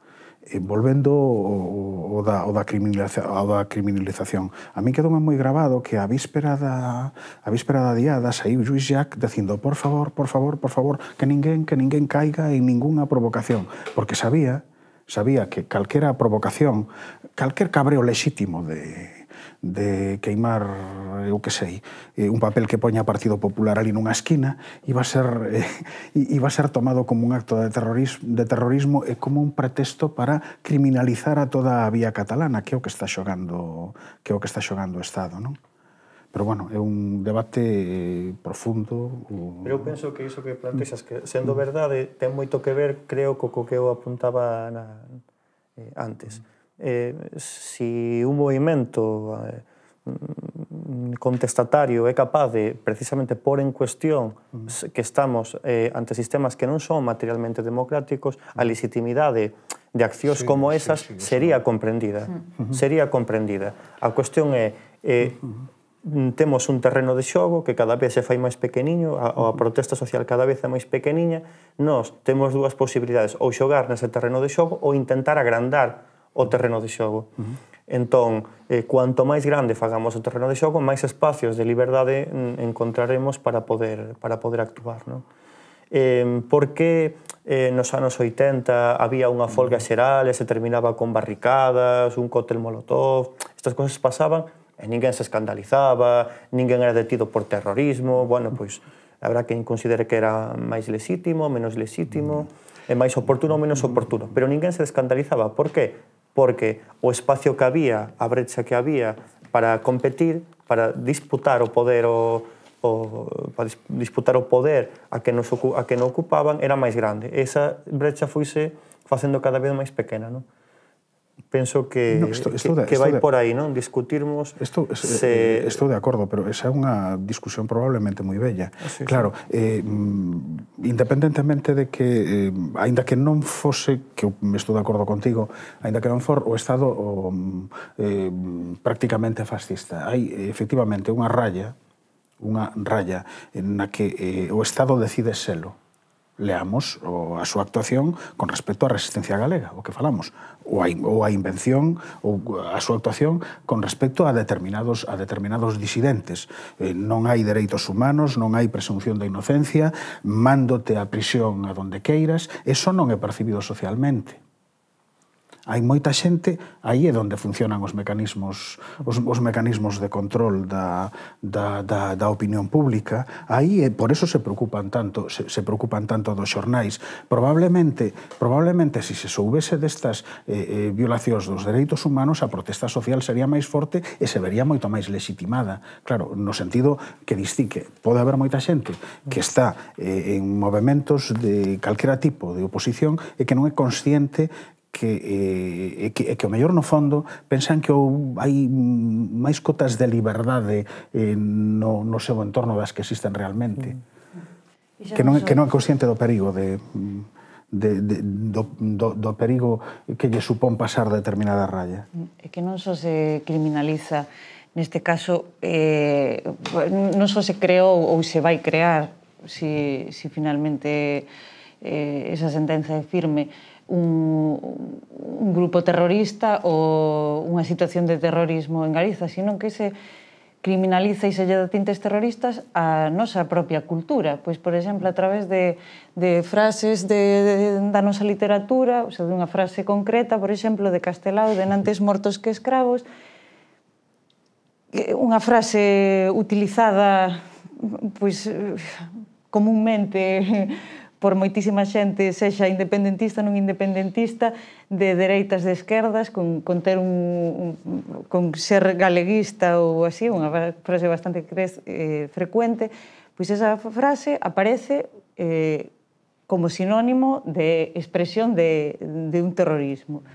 volvendo o, o, da, o, da criminalización, o da criminalización. A mí quedou moi grabado que a víspera da, a víspera da diada saiu Luis Jacques dicindo por favor, por favor, por favor, que ninguén, que ninguén caiga en ningunha provocación, porque sabía Sabía que calquera provocación, calquer cabreo lexítimo de, de queimar, eu que sei, eh, un papel que poña Partido Popular ali nunha esquina, iba a ser eh, iba a ser tomado como un acto de terrorismo, de terrorismo e como un pretexto para criminalizar a toda a vía catalana, que é o que está xogando, que é o que está xogando o Estado, non? Pero bueno, é un debate eh, profundo. Pero eu penso que iso que plantexas, que sendo verdade, ten moito que ver, creo, co que eu apuntaba na, eh, antes. Eh, si un movimento eh, contestatario é capaz de precisamente por en cuestión que estamos eh, ante sistemas que non son materialmente democráticos, a legitimidade de accións sí, como esas sí, sí, sería comprendida. Sí. Sería comprendida. A cuestión é eh, uh -huh. Mm, temos un terreno de xogo que cada vez se fai máis pequeniño, a, a protesta social cada vez é máis pequeniña, nós temos dúas posibilidades, ou xogar nese terreno de xogo ou intentar agrandar o terreno de xogo. Uh -huh. Entón, eh, cuanto máis grande fagamos o terreno de xogo, máis espacios de liberdade mm, encontraremos para poder, para poder actuar. Non? Eh, por que eh, nos anos 80 había unha folga xeral e se terminaba con barricadas, un cóctel molotov, estas cosas pasaban e ninguén se escandalizaba, ninguén era detido por terrorismo, bueno, pois habrá quen considere que era máis lesítimo, menos lesítimo, e máis oportuno ou menos oportuno, pero ninguén se escandalizaba. Por que? Porque o espacio que había, a brecha que había para competir, para disputar o poder o, o para disputar o poder a que nos a que non ocupaban era máis grande. Esa brecha foise facendo cada vez máis pequena, non? penso que, no, esto, estou de, que, que vai de, por aí, non? Discutirmos estou, eh, se... Eh, estou de acordo, pero esa é unha discusión probablemente moi bella. Ah, sí, claro, sí. eh, mm, independentemente de que, eh, aínda que non fose, que me estou de acordo contigo, aínda que non for o Estado o, mm, eh, mm, prácticamente fascista, hai eh, efectivamente unha raya unha raya na que eh, o Estado decide selo leamos o a súa actuación con respecto á resistencia galega, o que falamos, ou a, ou a invención ou a súa actuación con respecto a determinados a determinados disidentes. Eh, non hai dereitos humanos, non hai presunción da inocencia, mándote a prisión a donde queiras, eso non é percibido socialmente hai moita xente, aí é onde funcionan os mecanismos os, os mecanismos de control da, da, da, da opinión pública, aí é, por eso se preocupan tanto, se, se preocupan tanto dos xornais. Probablemente, probablemente se si se soubese destas eh, eh, violacións dos dereitos humanos, a protesta social sería máis forte e se vería moito máis legitimada. Claro, no sentido que distique, pode haber moita xente que está eh, en movimentos de calquera tipo de oposición e que non é consciente que, eh, que, e que o mellor no fondo pensan que ou, hai máis cotas de liberdade eh, no, no seu entorno das que existen realmente. Mm. Que non, que non é consciente do perigo de, de, de, do, do, do perigo que lle supón pasar determinada raya. E que non só se criminaliza neste caso eh, non só se creou ou se vai crear si, si finalmente eh, esa sentenza é firme, un, un grupo terrorista ou unha situación de terrorismo en Galiza, sino que se criminaliza e se lle dá tintes terroristas a nosa propia cultura. Pois, por exemplo, a través de, de frases de, de, da nosa literatura, ou sea, dunha frase concreta, por exemplo, de Castelao, de nantes mortos que escravos, eh, unha frase utilizada pois, eh, comunmente por moitísima xente sexa independentista, non independentista, de dereitas, de esquerdas, con, con ter un, un con ser galeguista ou así, unha frase bastante crez, eh, frecuente, pois esa frase aparece eh, como sinónimo de expresión de, de un terrorismo.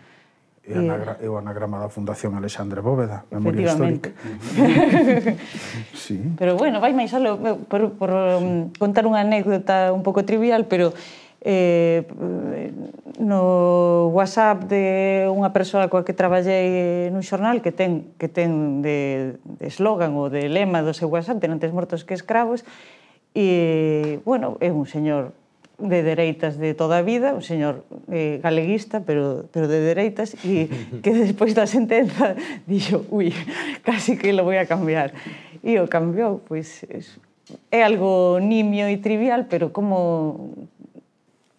É, anagra, eh. o anagrama da Fundación Alexandre Bóveda, memoria histórica. sí. Pero bueno, vai máis alo, por, por sí. Um, contar unha anécdota un pouco trivial, pero eh, no WhatsApp de unha persoa coa que traballei nun xornal que ten, que ten de, de slogan ou de lema do seu WhatsApp, tes mortos que escravos, e, bueno, é un señor de dereitas de toda a vida, un señor eh, galeguista, pero, pero de dereitas, e que despois da sentenza dixo, ui, casi que lo voy a cambiar. E o cambiou, pois es, é algo nimio e trivial, pero como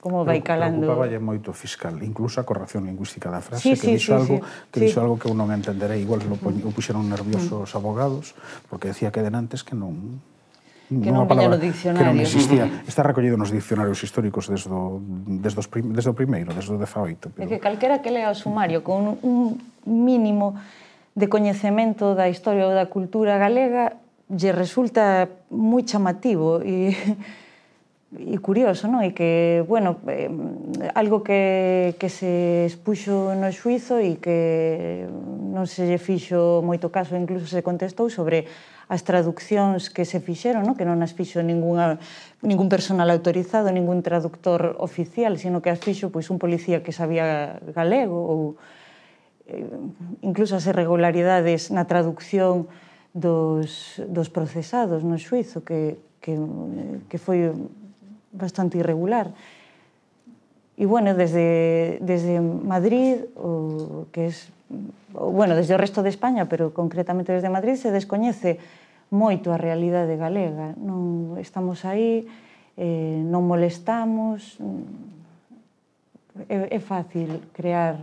como vai calando. Preocupáballe moito fiscal, incluso a corrección lingüística da frase, sí, que sí, dixo sí, algo sí. que dixo sí. algo que eu non entenderei, igual lo, o puxeron nerviosos mm. os abogados, porque decía que denantes que non que non viña no diccionario. Que non existía. Está recollido nos diccionarios históricos desde o, desde os prim, desde o primeiro, desde o 18. Pero... É que calquera que lea o sumario con un mínimo de coñecemento da historia ou da cultura galega lle resulta moi chamativo e e curioso, non? E que, bueno, eh, algo que, que se expuxo no xuizo e que non se lle fixo moito caso, incluso se contestou sobre as traduccións que se fixeron, no? que non as fixo ninguna, ningún personal autorizado, ningún traductor oficial, sino que as fixo pois, un policía que sabía galego ou eh, incluso as irregularidades na traducción dos, dos procesados no xuizo que, que, que foi bastante irregular. E, bueno, desde, desde Madrid, o, que é bueno, desde o resto de España, pero concretamente desde Madrid, se descoñece moito a realidade galega. Non estamos aí, eh, non molestamos, mm, é, é fácil crear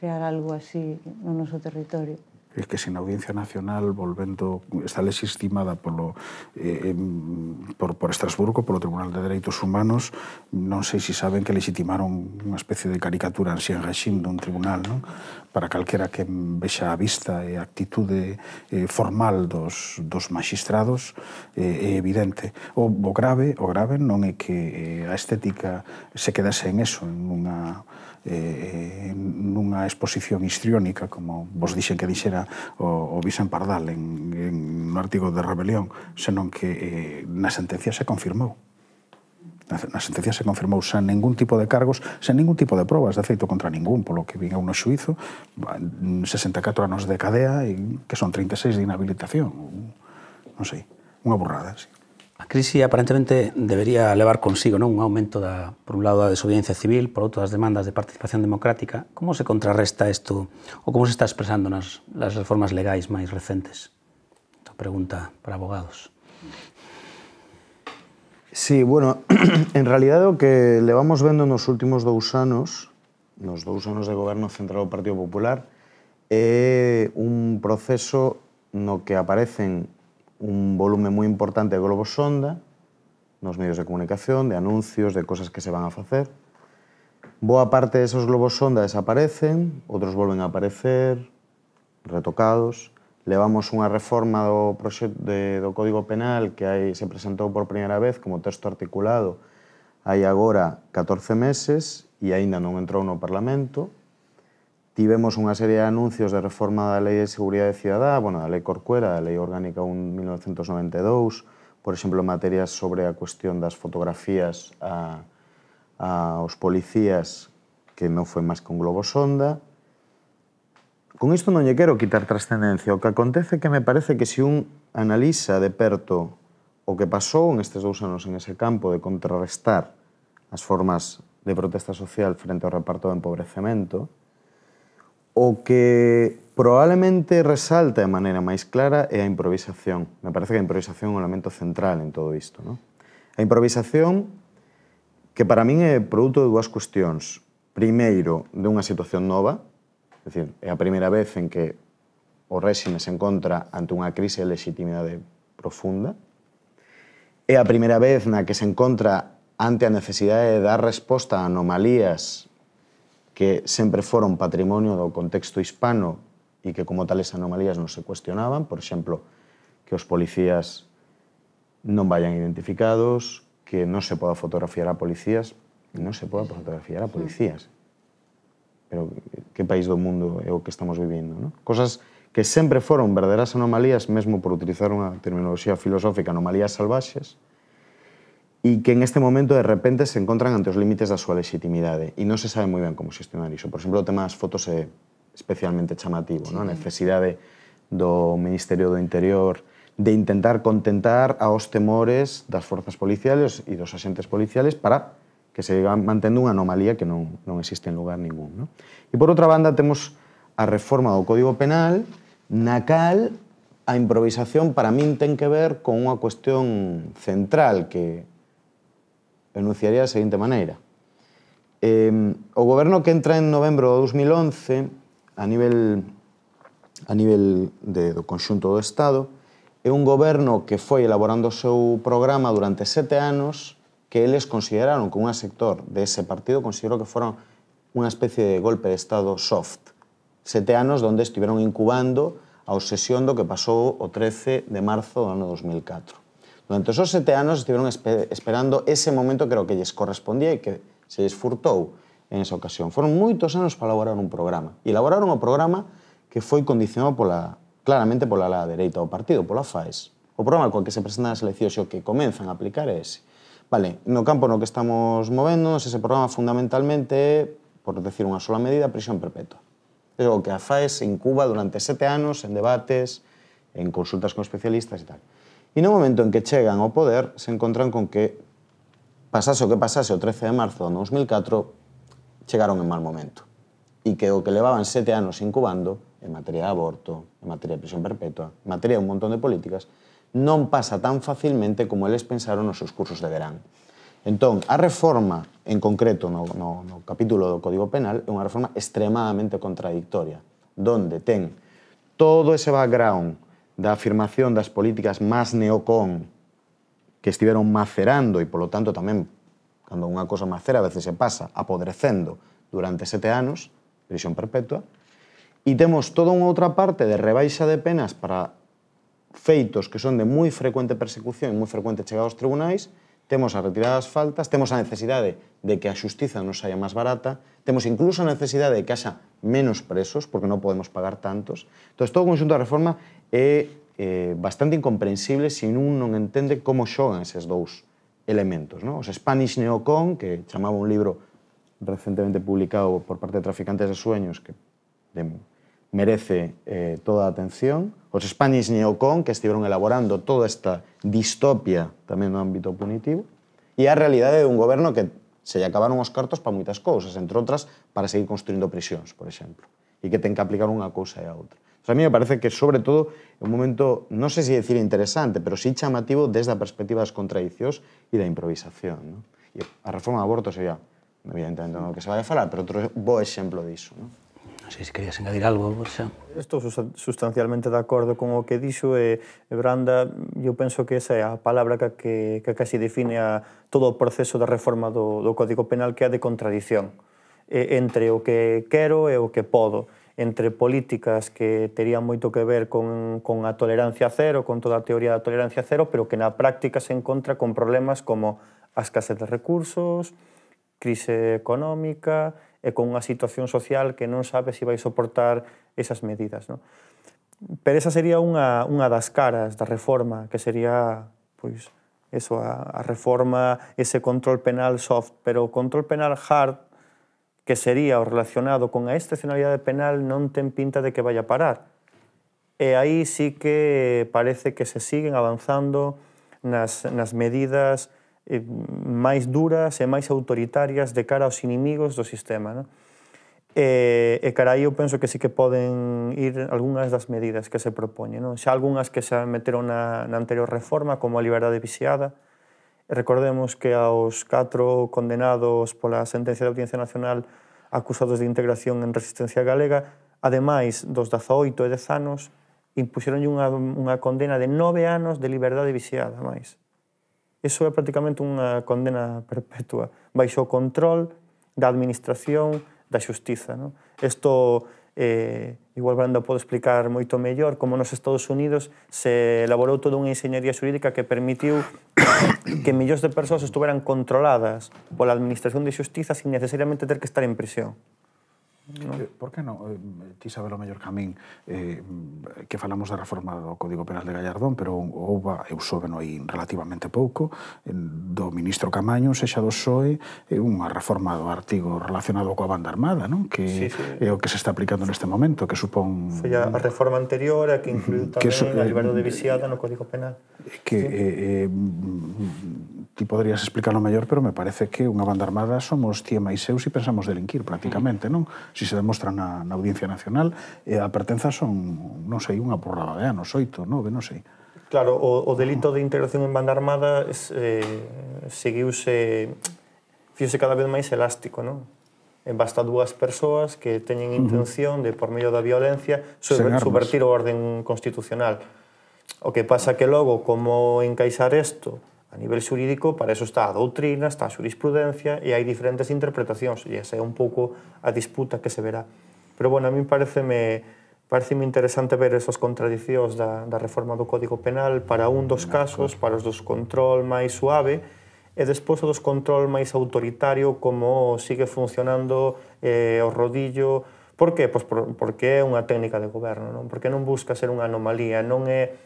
crear algo así no noso territorio é que sen Audiencia Nacional volvendo esta lexe estimada polo eh, por, por Estrasburgo, polo Tribunal de Dereitos Humanos, non sei se saben que legitimaron unha especie de caricatura ancian regime dun tribunal, non? Para calquera que vexa a vista e a actitude eh, formal dos, dos magistrados eh, é evidente. O, o grave, o grave non é que eh, a estética se quedase en eso, en unha Eh, eh, nunha exposición histriónica, como vos dixen que dixera o, o Vicen Pardal en, en un artigo de Rebelión, senón que eh, na sentencia se confirmou. Na, na sentencia se confirmou sen ningún tipo de cargos, sen ningún tipo de probas, de feito contra ningún, polo que vin a xuizo, 64 anos de cadea, e que son 36 de inhabilitación, non sei, unha burrada, sí. La crisis aparentemente debería levar consigo ¿no? un aumento por un lado da desobediencia civil, por otro las demandas de participación democrática. ¿Cómo se contrarresta esto o cómo se está expresando nas, las reformas legales más recentes? Esta pregunta para abogados. Sí, bueno, en realidad lo que le vamos viendo en los últimos dos anos, los dos anos de gobierno central do Partido Popular, es un proceso no que aparecen un volume moi importante de globos sonda nos medios de comunicación, de anuncios, de cosas que se van a facer. Boa parte esos globos sonda desaparecen, outros volven a aparecer, retocados. Levamos unha reforma do, proxecto de, do Código Penal que hai, se presentou por primeira vez como texto articulado hai agora 14 meses e aínda non entrou no Parlamento tivemos unha serie de anuncios de reforma da Lei de Seguridade Cidadá, bueno, da Lei Corcuera, da Lei Orgánica 1992, por exemplo, materias sobre a cuestión das fotografías a, a os policías, que non foi máis que un globo sonda. Con isto non lle quero quitar trascendencia. O que acontece que me parece que se si un analiza de perto o que pasou en estes dous anos en ese campo de contrarrestar as formas de protesta social frente ao reparto do empobrecemento, o que probablemente resalta de maneira máis clara é a improvisación. Me parece que a improvisación é un elemento central en todo isto. Non? A improvisación que para min é produto de dúas cuestións. Primeiro, de unha situación nova, é dicir, é a primeira vez en que o réxime se encontra ante unha crise de legitimidade profunda, é a primeira vez na que se encontra ante a necesidade de dar resposta a anomalías que sempre foron patrimonio do contexto hispano e que como tales anomalías non se cuestionaban, por exemplo, que os policías non vayan identificados, que non se poda fotografiar a policías, non se poda fotografiar a policías. Pero que país do mundo é o que estamos vivindo, non? Cosas que sempre foron verdaderas anomalías, mesmo por utilizar unha terminoloxía filosófica, anomalías salvaxes, e que en este momento de repente se encontran ante os límites da súa legitimidade e non se sabe moi ben como xestionar iso. Por exemplo, o tema das fotos é eh, especialmente chamativo, sí. non? a necesidade do Ministerio do Interior de intentar contentar aos temores das forzas policiales e dos axentes policiales para que se mantendo unha anomalía que non, non existe en lugar ningún. Non? E por outra banda temos a reforma do Código Penal na cal a improvisación para min ten que ver con unha cuestión central que enunciaría da seguinte maneira. Eh, o goberno que entra en novembro de 2011 a nivel a nivel de, do conxunto do Estado é un goberno que foi elaborando o seu programa durante sete anos que eles consideraron que un sector de ese partido considerou que foron unha especie de golpe de Estado soft. Sete anos onde estiveron incubando a obsesión do que pasou o 13 de marzo do ano 2004 Durante esos sete anos estiveron espe esperando ese momento que era o que lles correspondía e que se lles furtou en esa ocasión. Foron moitos anos para elaborar un programa. E elaboraron o programa que foi condicionado pola, claramente pola la dereita do partido, pola FAES. O programa con que se presentan as eleccións e o que comenzan a aplicar é ese. Vale, no campo no que estamos movéndonos, ese programa fundamentalmente é, por decir unha sola medida, prisión perpetua. É o que a FAES incuba durante sete anos en debates, en consultas con especialistas e tal. E no momento en que chegan ao poder, se encontran con que pasase o que pasase o 13 de marzo de 2004, chegaron en mal momento. E que o que levaban sete anos incubando, en materia de aborto, en materia de prisión perpetua, en materia de un montón de políticas, non pasa tan facilmente como eles pensaron nos seus cursos de verán. Entón, a reforma, en concreto no, no, no capítulo do Código Penal, é unha reforma extremadamente contradictoria, donde ten todo ese background da afirmación das políticas máis neocón que estiveron macerando e, polo tanto, tamén, cando unha cosa macera, a veces se pasa apodrecendo durante sete anos, prisión perpetua, e temos toda unha outra parte de rebaixa de penas para feitos que son de moi frecuente persecución e moi frecuente chegada aos tribunais, Temos a retirada das faltas, temos a necesidade de que a xustiza nos saia máis barata, temos incluso a necesidade de que haxa menos presos, porque non podemos pagar tantos. Entón, todo o conxunto da reforma é eh, bastante incomprensible se un non entende como xogan eses dous elementos. No? Os Spanish Neocon, que chamaba un libro recentemente publicado por parte de Traficantes de Sueños, que de merece eh, toda a atención. Os Spanish Neocon, que estiveron elaborando toda esta distopia tamén no ámbito punitivo, e a realidade dun goberno que se lle acabaron os cartos para moitas cousas, entre outras para seguir construindo prisións, por exemplo, e que ten que aplicar unha cousa e a outra. sea, a mí me parece que, sobre todo, é un momento, non sei se decir interesante, pero sí chamativo desde a perspectiva das contradicións e da improvisación. ¿no? E a reforma do aborto sería, evidentemente, non que se vai a falar, pero outro bo exemplo disso. ¿no? Non sei se querías engadir algo, Borxa. Estou sustancialmente de acordo con o que dixo e Branda, eu penso que esa é a palabra que, que, que casi define a, todo o proceso da reforma do, do Código Penal que é a de contradición e, entre o que quero e o que podo entre políticas que terían moito que ver con, con a tolerancia cero, con toda a teoría da tolerancia cero, pero que na práctica se encontra con problemas como a escasez de recursos, crise económica, e con unha situación social que non sabe se vai soportar esas medidas. Non? Pero esa sería unha, unha das caras da reforma, que sería pois, eso, a, a reforma, ese control penal soft, pero o control penal hard, que sería o relacionado con a excepcionalidade penal, non ten pinta de que vaya a parar. E aí sí que parece que se siguen avanzando nas, nas medidas Eh, máis duras e máis autoritarias de cara aos inimigos do sistema. Non? E, e cara aí eu penso que sí que poden ir algunhas das medidas que se propoñen. Non? Xa algunhas que se meteron na, na anterior reforma, como a liberdade viciada. Recordemos que aos catro condenados pola sentencia da Audiencia Nacional acusados de integración en resistencia galega, ademais dos 18 e 10 anos, impuxeronlle unha, unha condena de 9 anos de liberdade viciada, máis. Iso é prácticamente unha condena perpetua baixo o control da administración, da xustiza. Non? Isto, eh, igual Brando pode explicar moito mellor, como nos Estados Unidos se elaborou toda unha enseñería xurídica que permitiu que millóns de persoas estuveran controladas pola administración de xustiza sin necesariamente ter que estar en prisión. Non? Por que non? Eh, ti sabes o mellor que a min eh, que falamos da reforma do Código Penal de Gallardón, pero houba, eu soube aí relativamente pouco, do ministro Camaño, sexa do xoe, unha reforma do artigo relacionado coa banda armada, non? Que sí, sí. é o que se está aplicando neste momento, que supón... Foi a reforma anterior a que incluiu tamén que so, a eh, liberdade de viciada no Código Penal. Que... Sí. Eh, eh, ti poderías explicarlo mellor, pero me parece que unha banda armada somos tía e máis seus se pensamos delinquir prácticamente, non? si se demostra na, na Audiencia Nacional, e a pertenza son, non sei, unha porrada de anos, oito, nove, non sei. Claro, o, o delito de integración en banda armada eh, seguiuse, fiuse cada vez máis elástico, non? En basta dúas persoas que teñen intención de, por medio da violencia, subvertir o orden constitucional. O que pasa que logo, como encaixar isto A nivel xurídico, para eso está a doutrina, está a jurisprudencia e hai diferentes interpretacións, e esa é un pouco a disputa que se verá. Pero, bueno, a mí parece -me interesante ver esas contradicións da, da reforma do Código Penal para un dos casos, para os dos control máis suave, e despois dos control máis autoritario, como sigue funcionando eh, o rodillo, Por que? Pois por, porque é unha técnica de goberno, non? Porque non busca ser unha anomalía, non é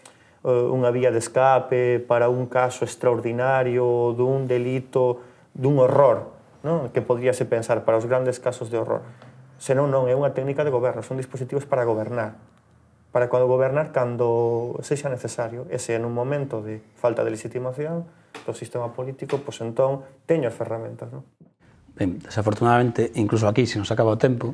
Eh, unha vía de escape para un caso extraordinario dun delito, dun horror, non? que podríase pensar para os grandes casos de horror. Senón non, é unha técnica de goberno, son dispositivos para gobernar, para cando gobernar cando sexa necesario. E se en un momento de falta de legitimación do sistema político, pois pues, entón teño as ferramentas. Non? Ben, desafortunadamente, incluso aquí, se nos acaba o tempo,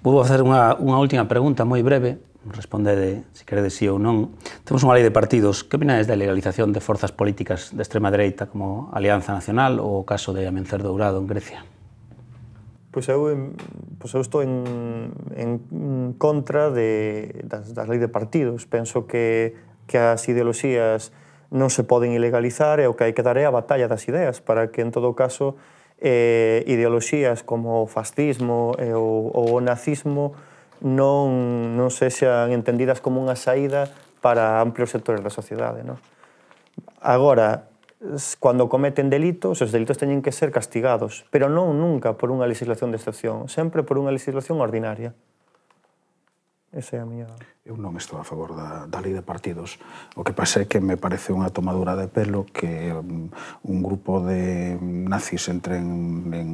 vou facer unha, unha última pregunta moi breve, responde de, se quere de sí ou non. Temos unha lei de partidos. Que opinades da legalización de forzas políticas de extrema dereita como Alianza Nacional ou o caso de Amencer Dourado en Grecia? Pois eu, pois eu estou en, en contra de, das, das leis de partidos. Penso que, que as ideoloxías non se poden ilegalizar e o que hai que dar é a batalla das ideas para que, en todo caso, eh, ideoloxías como o fascismo e ou, o, o nazismo non, non se sexan entendidas como unha saída para amplios sectores da sociedade. Non? Agora, cando cometen delitos, os delitos teñen que ser castigados, pero non nunca por unha legislación de excepción, sempre por unha legislación ordinaria. Esa é a miña... Eu non estou a favor da, da lei de partidos. O que pasa é que me parece unha tomadura de pelo que mm, un grupo de nazis entren en,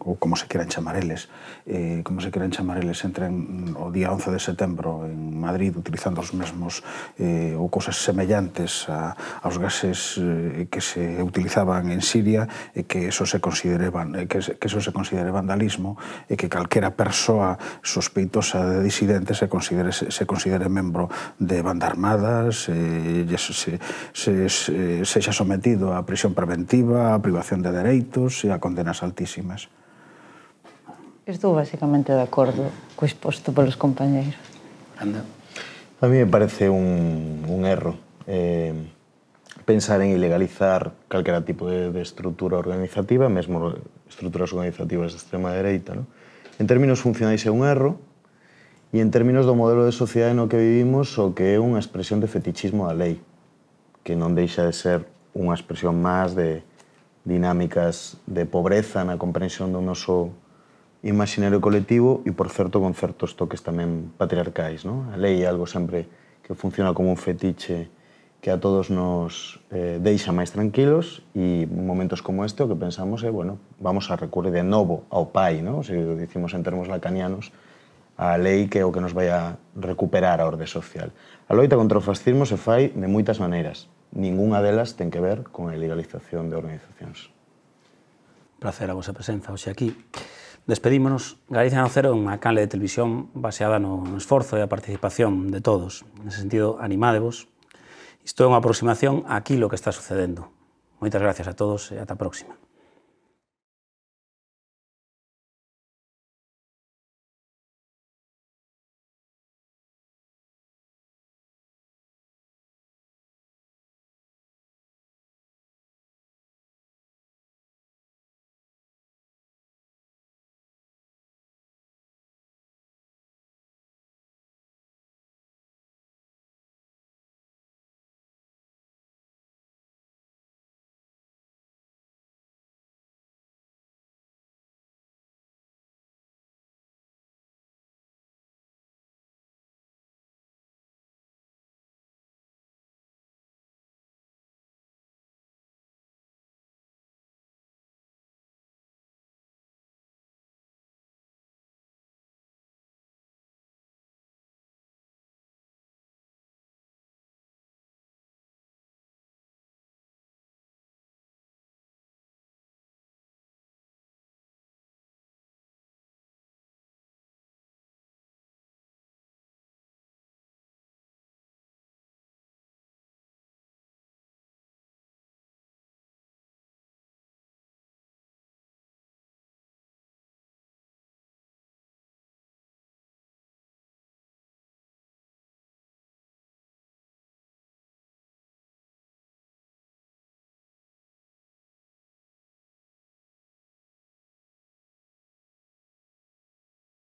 ou como se queran chamar eles, eh, como se queran chamar eles, entren mm, o día 11 de setembro en Madrid utilizando os mesmos eh, ou cosas semellantes a, aos gases eh, que se utilizaban en Siria e que eso se considere, eh, que, que eso se considere vandalismo e que calquera persoa sospeitosa de disidente se considere se considere membro de banda armada, eh, se, se, se, se, sexa sometido a prisión preventiva, a privación de dereitos e a condenas altísimas. Estou basicamente de acordo co exposto polos compañeiros. Anda. A mí me parece un, un erro eh, pensar en ilegalizar calquera tipo de, de estrutura organizativa, mesmo estruturas organizativas de extrema dereita. ¿no? En términos funcionais é un erro, e en términos do modelo de sociedade no que vivimos o que é unha expresión de fetichismo da lei, que non deixa de ser unha expresión máis de dinámicas de pobreza na comprensión do noso imaginario colectivo e, por certo, con certos toques tamén patriarcais. Non? A lei é algo sempre que funciona como un fetiche que a todos nos eh, deixa máis tranquilos e momentos como este o que pensamos é, bueno, vamos a recurrir de novo ao pai, ¿no? se o dicimos en termos lacanianos, a lei que é o que nos vai a recuperar a orde social. A loita contra o fascismo se fai de moitas maneiras. Ningunha delas ten que ver con a legalización de organizacións. Placer a vosa presenza hoxe aquí. Despedímonos. Galicia no Cero é unha canle de televisión baseada no esforzo e a participación de todos. Nese sentido, animadevos. Isto é unha aproximación a aquilo que está sucedendo. Moitas gracias a todos e ata a próxima.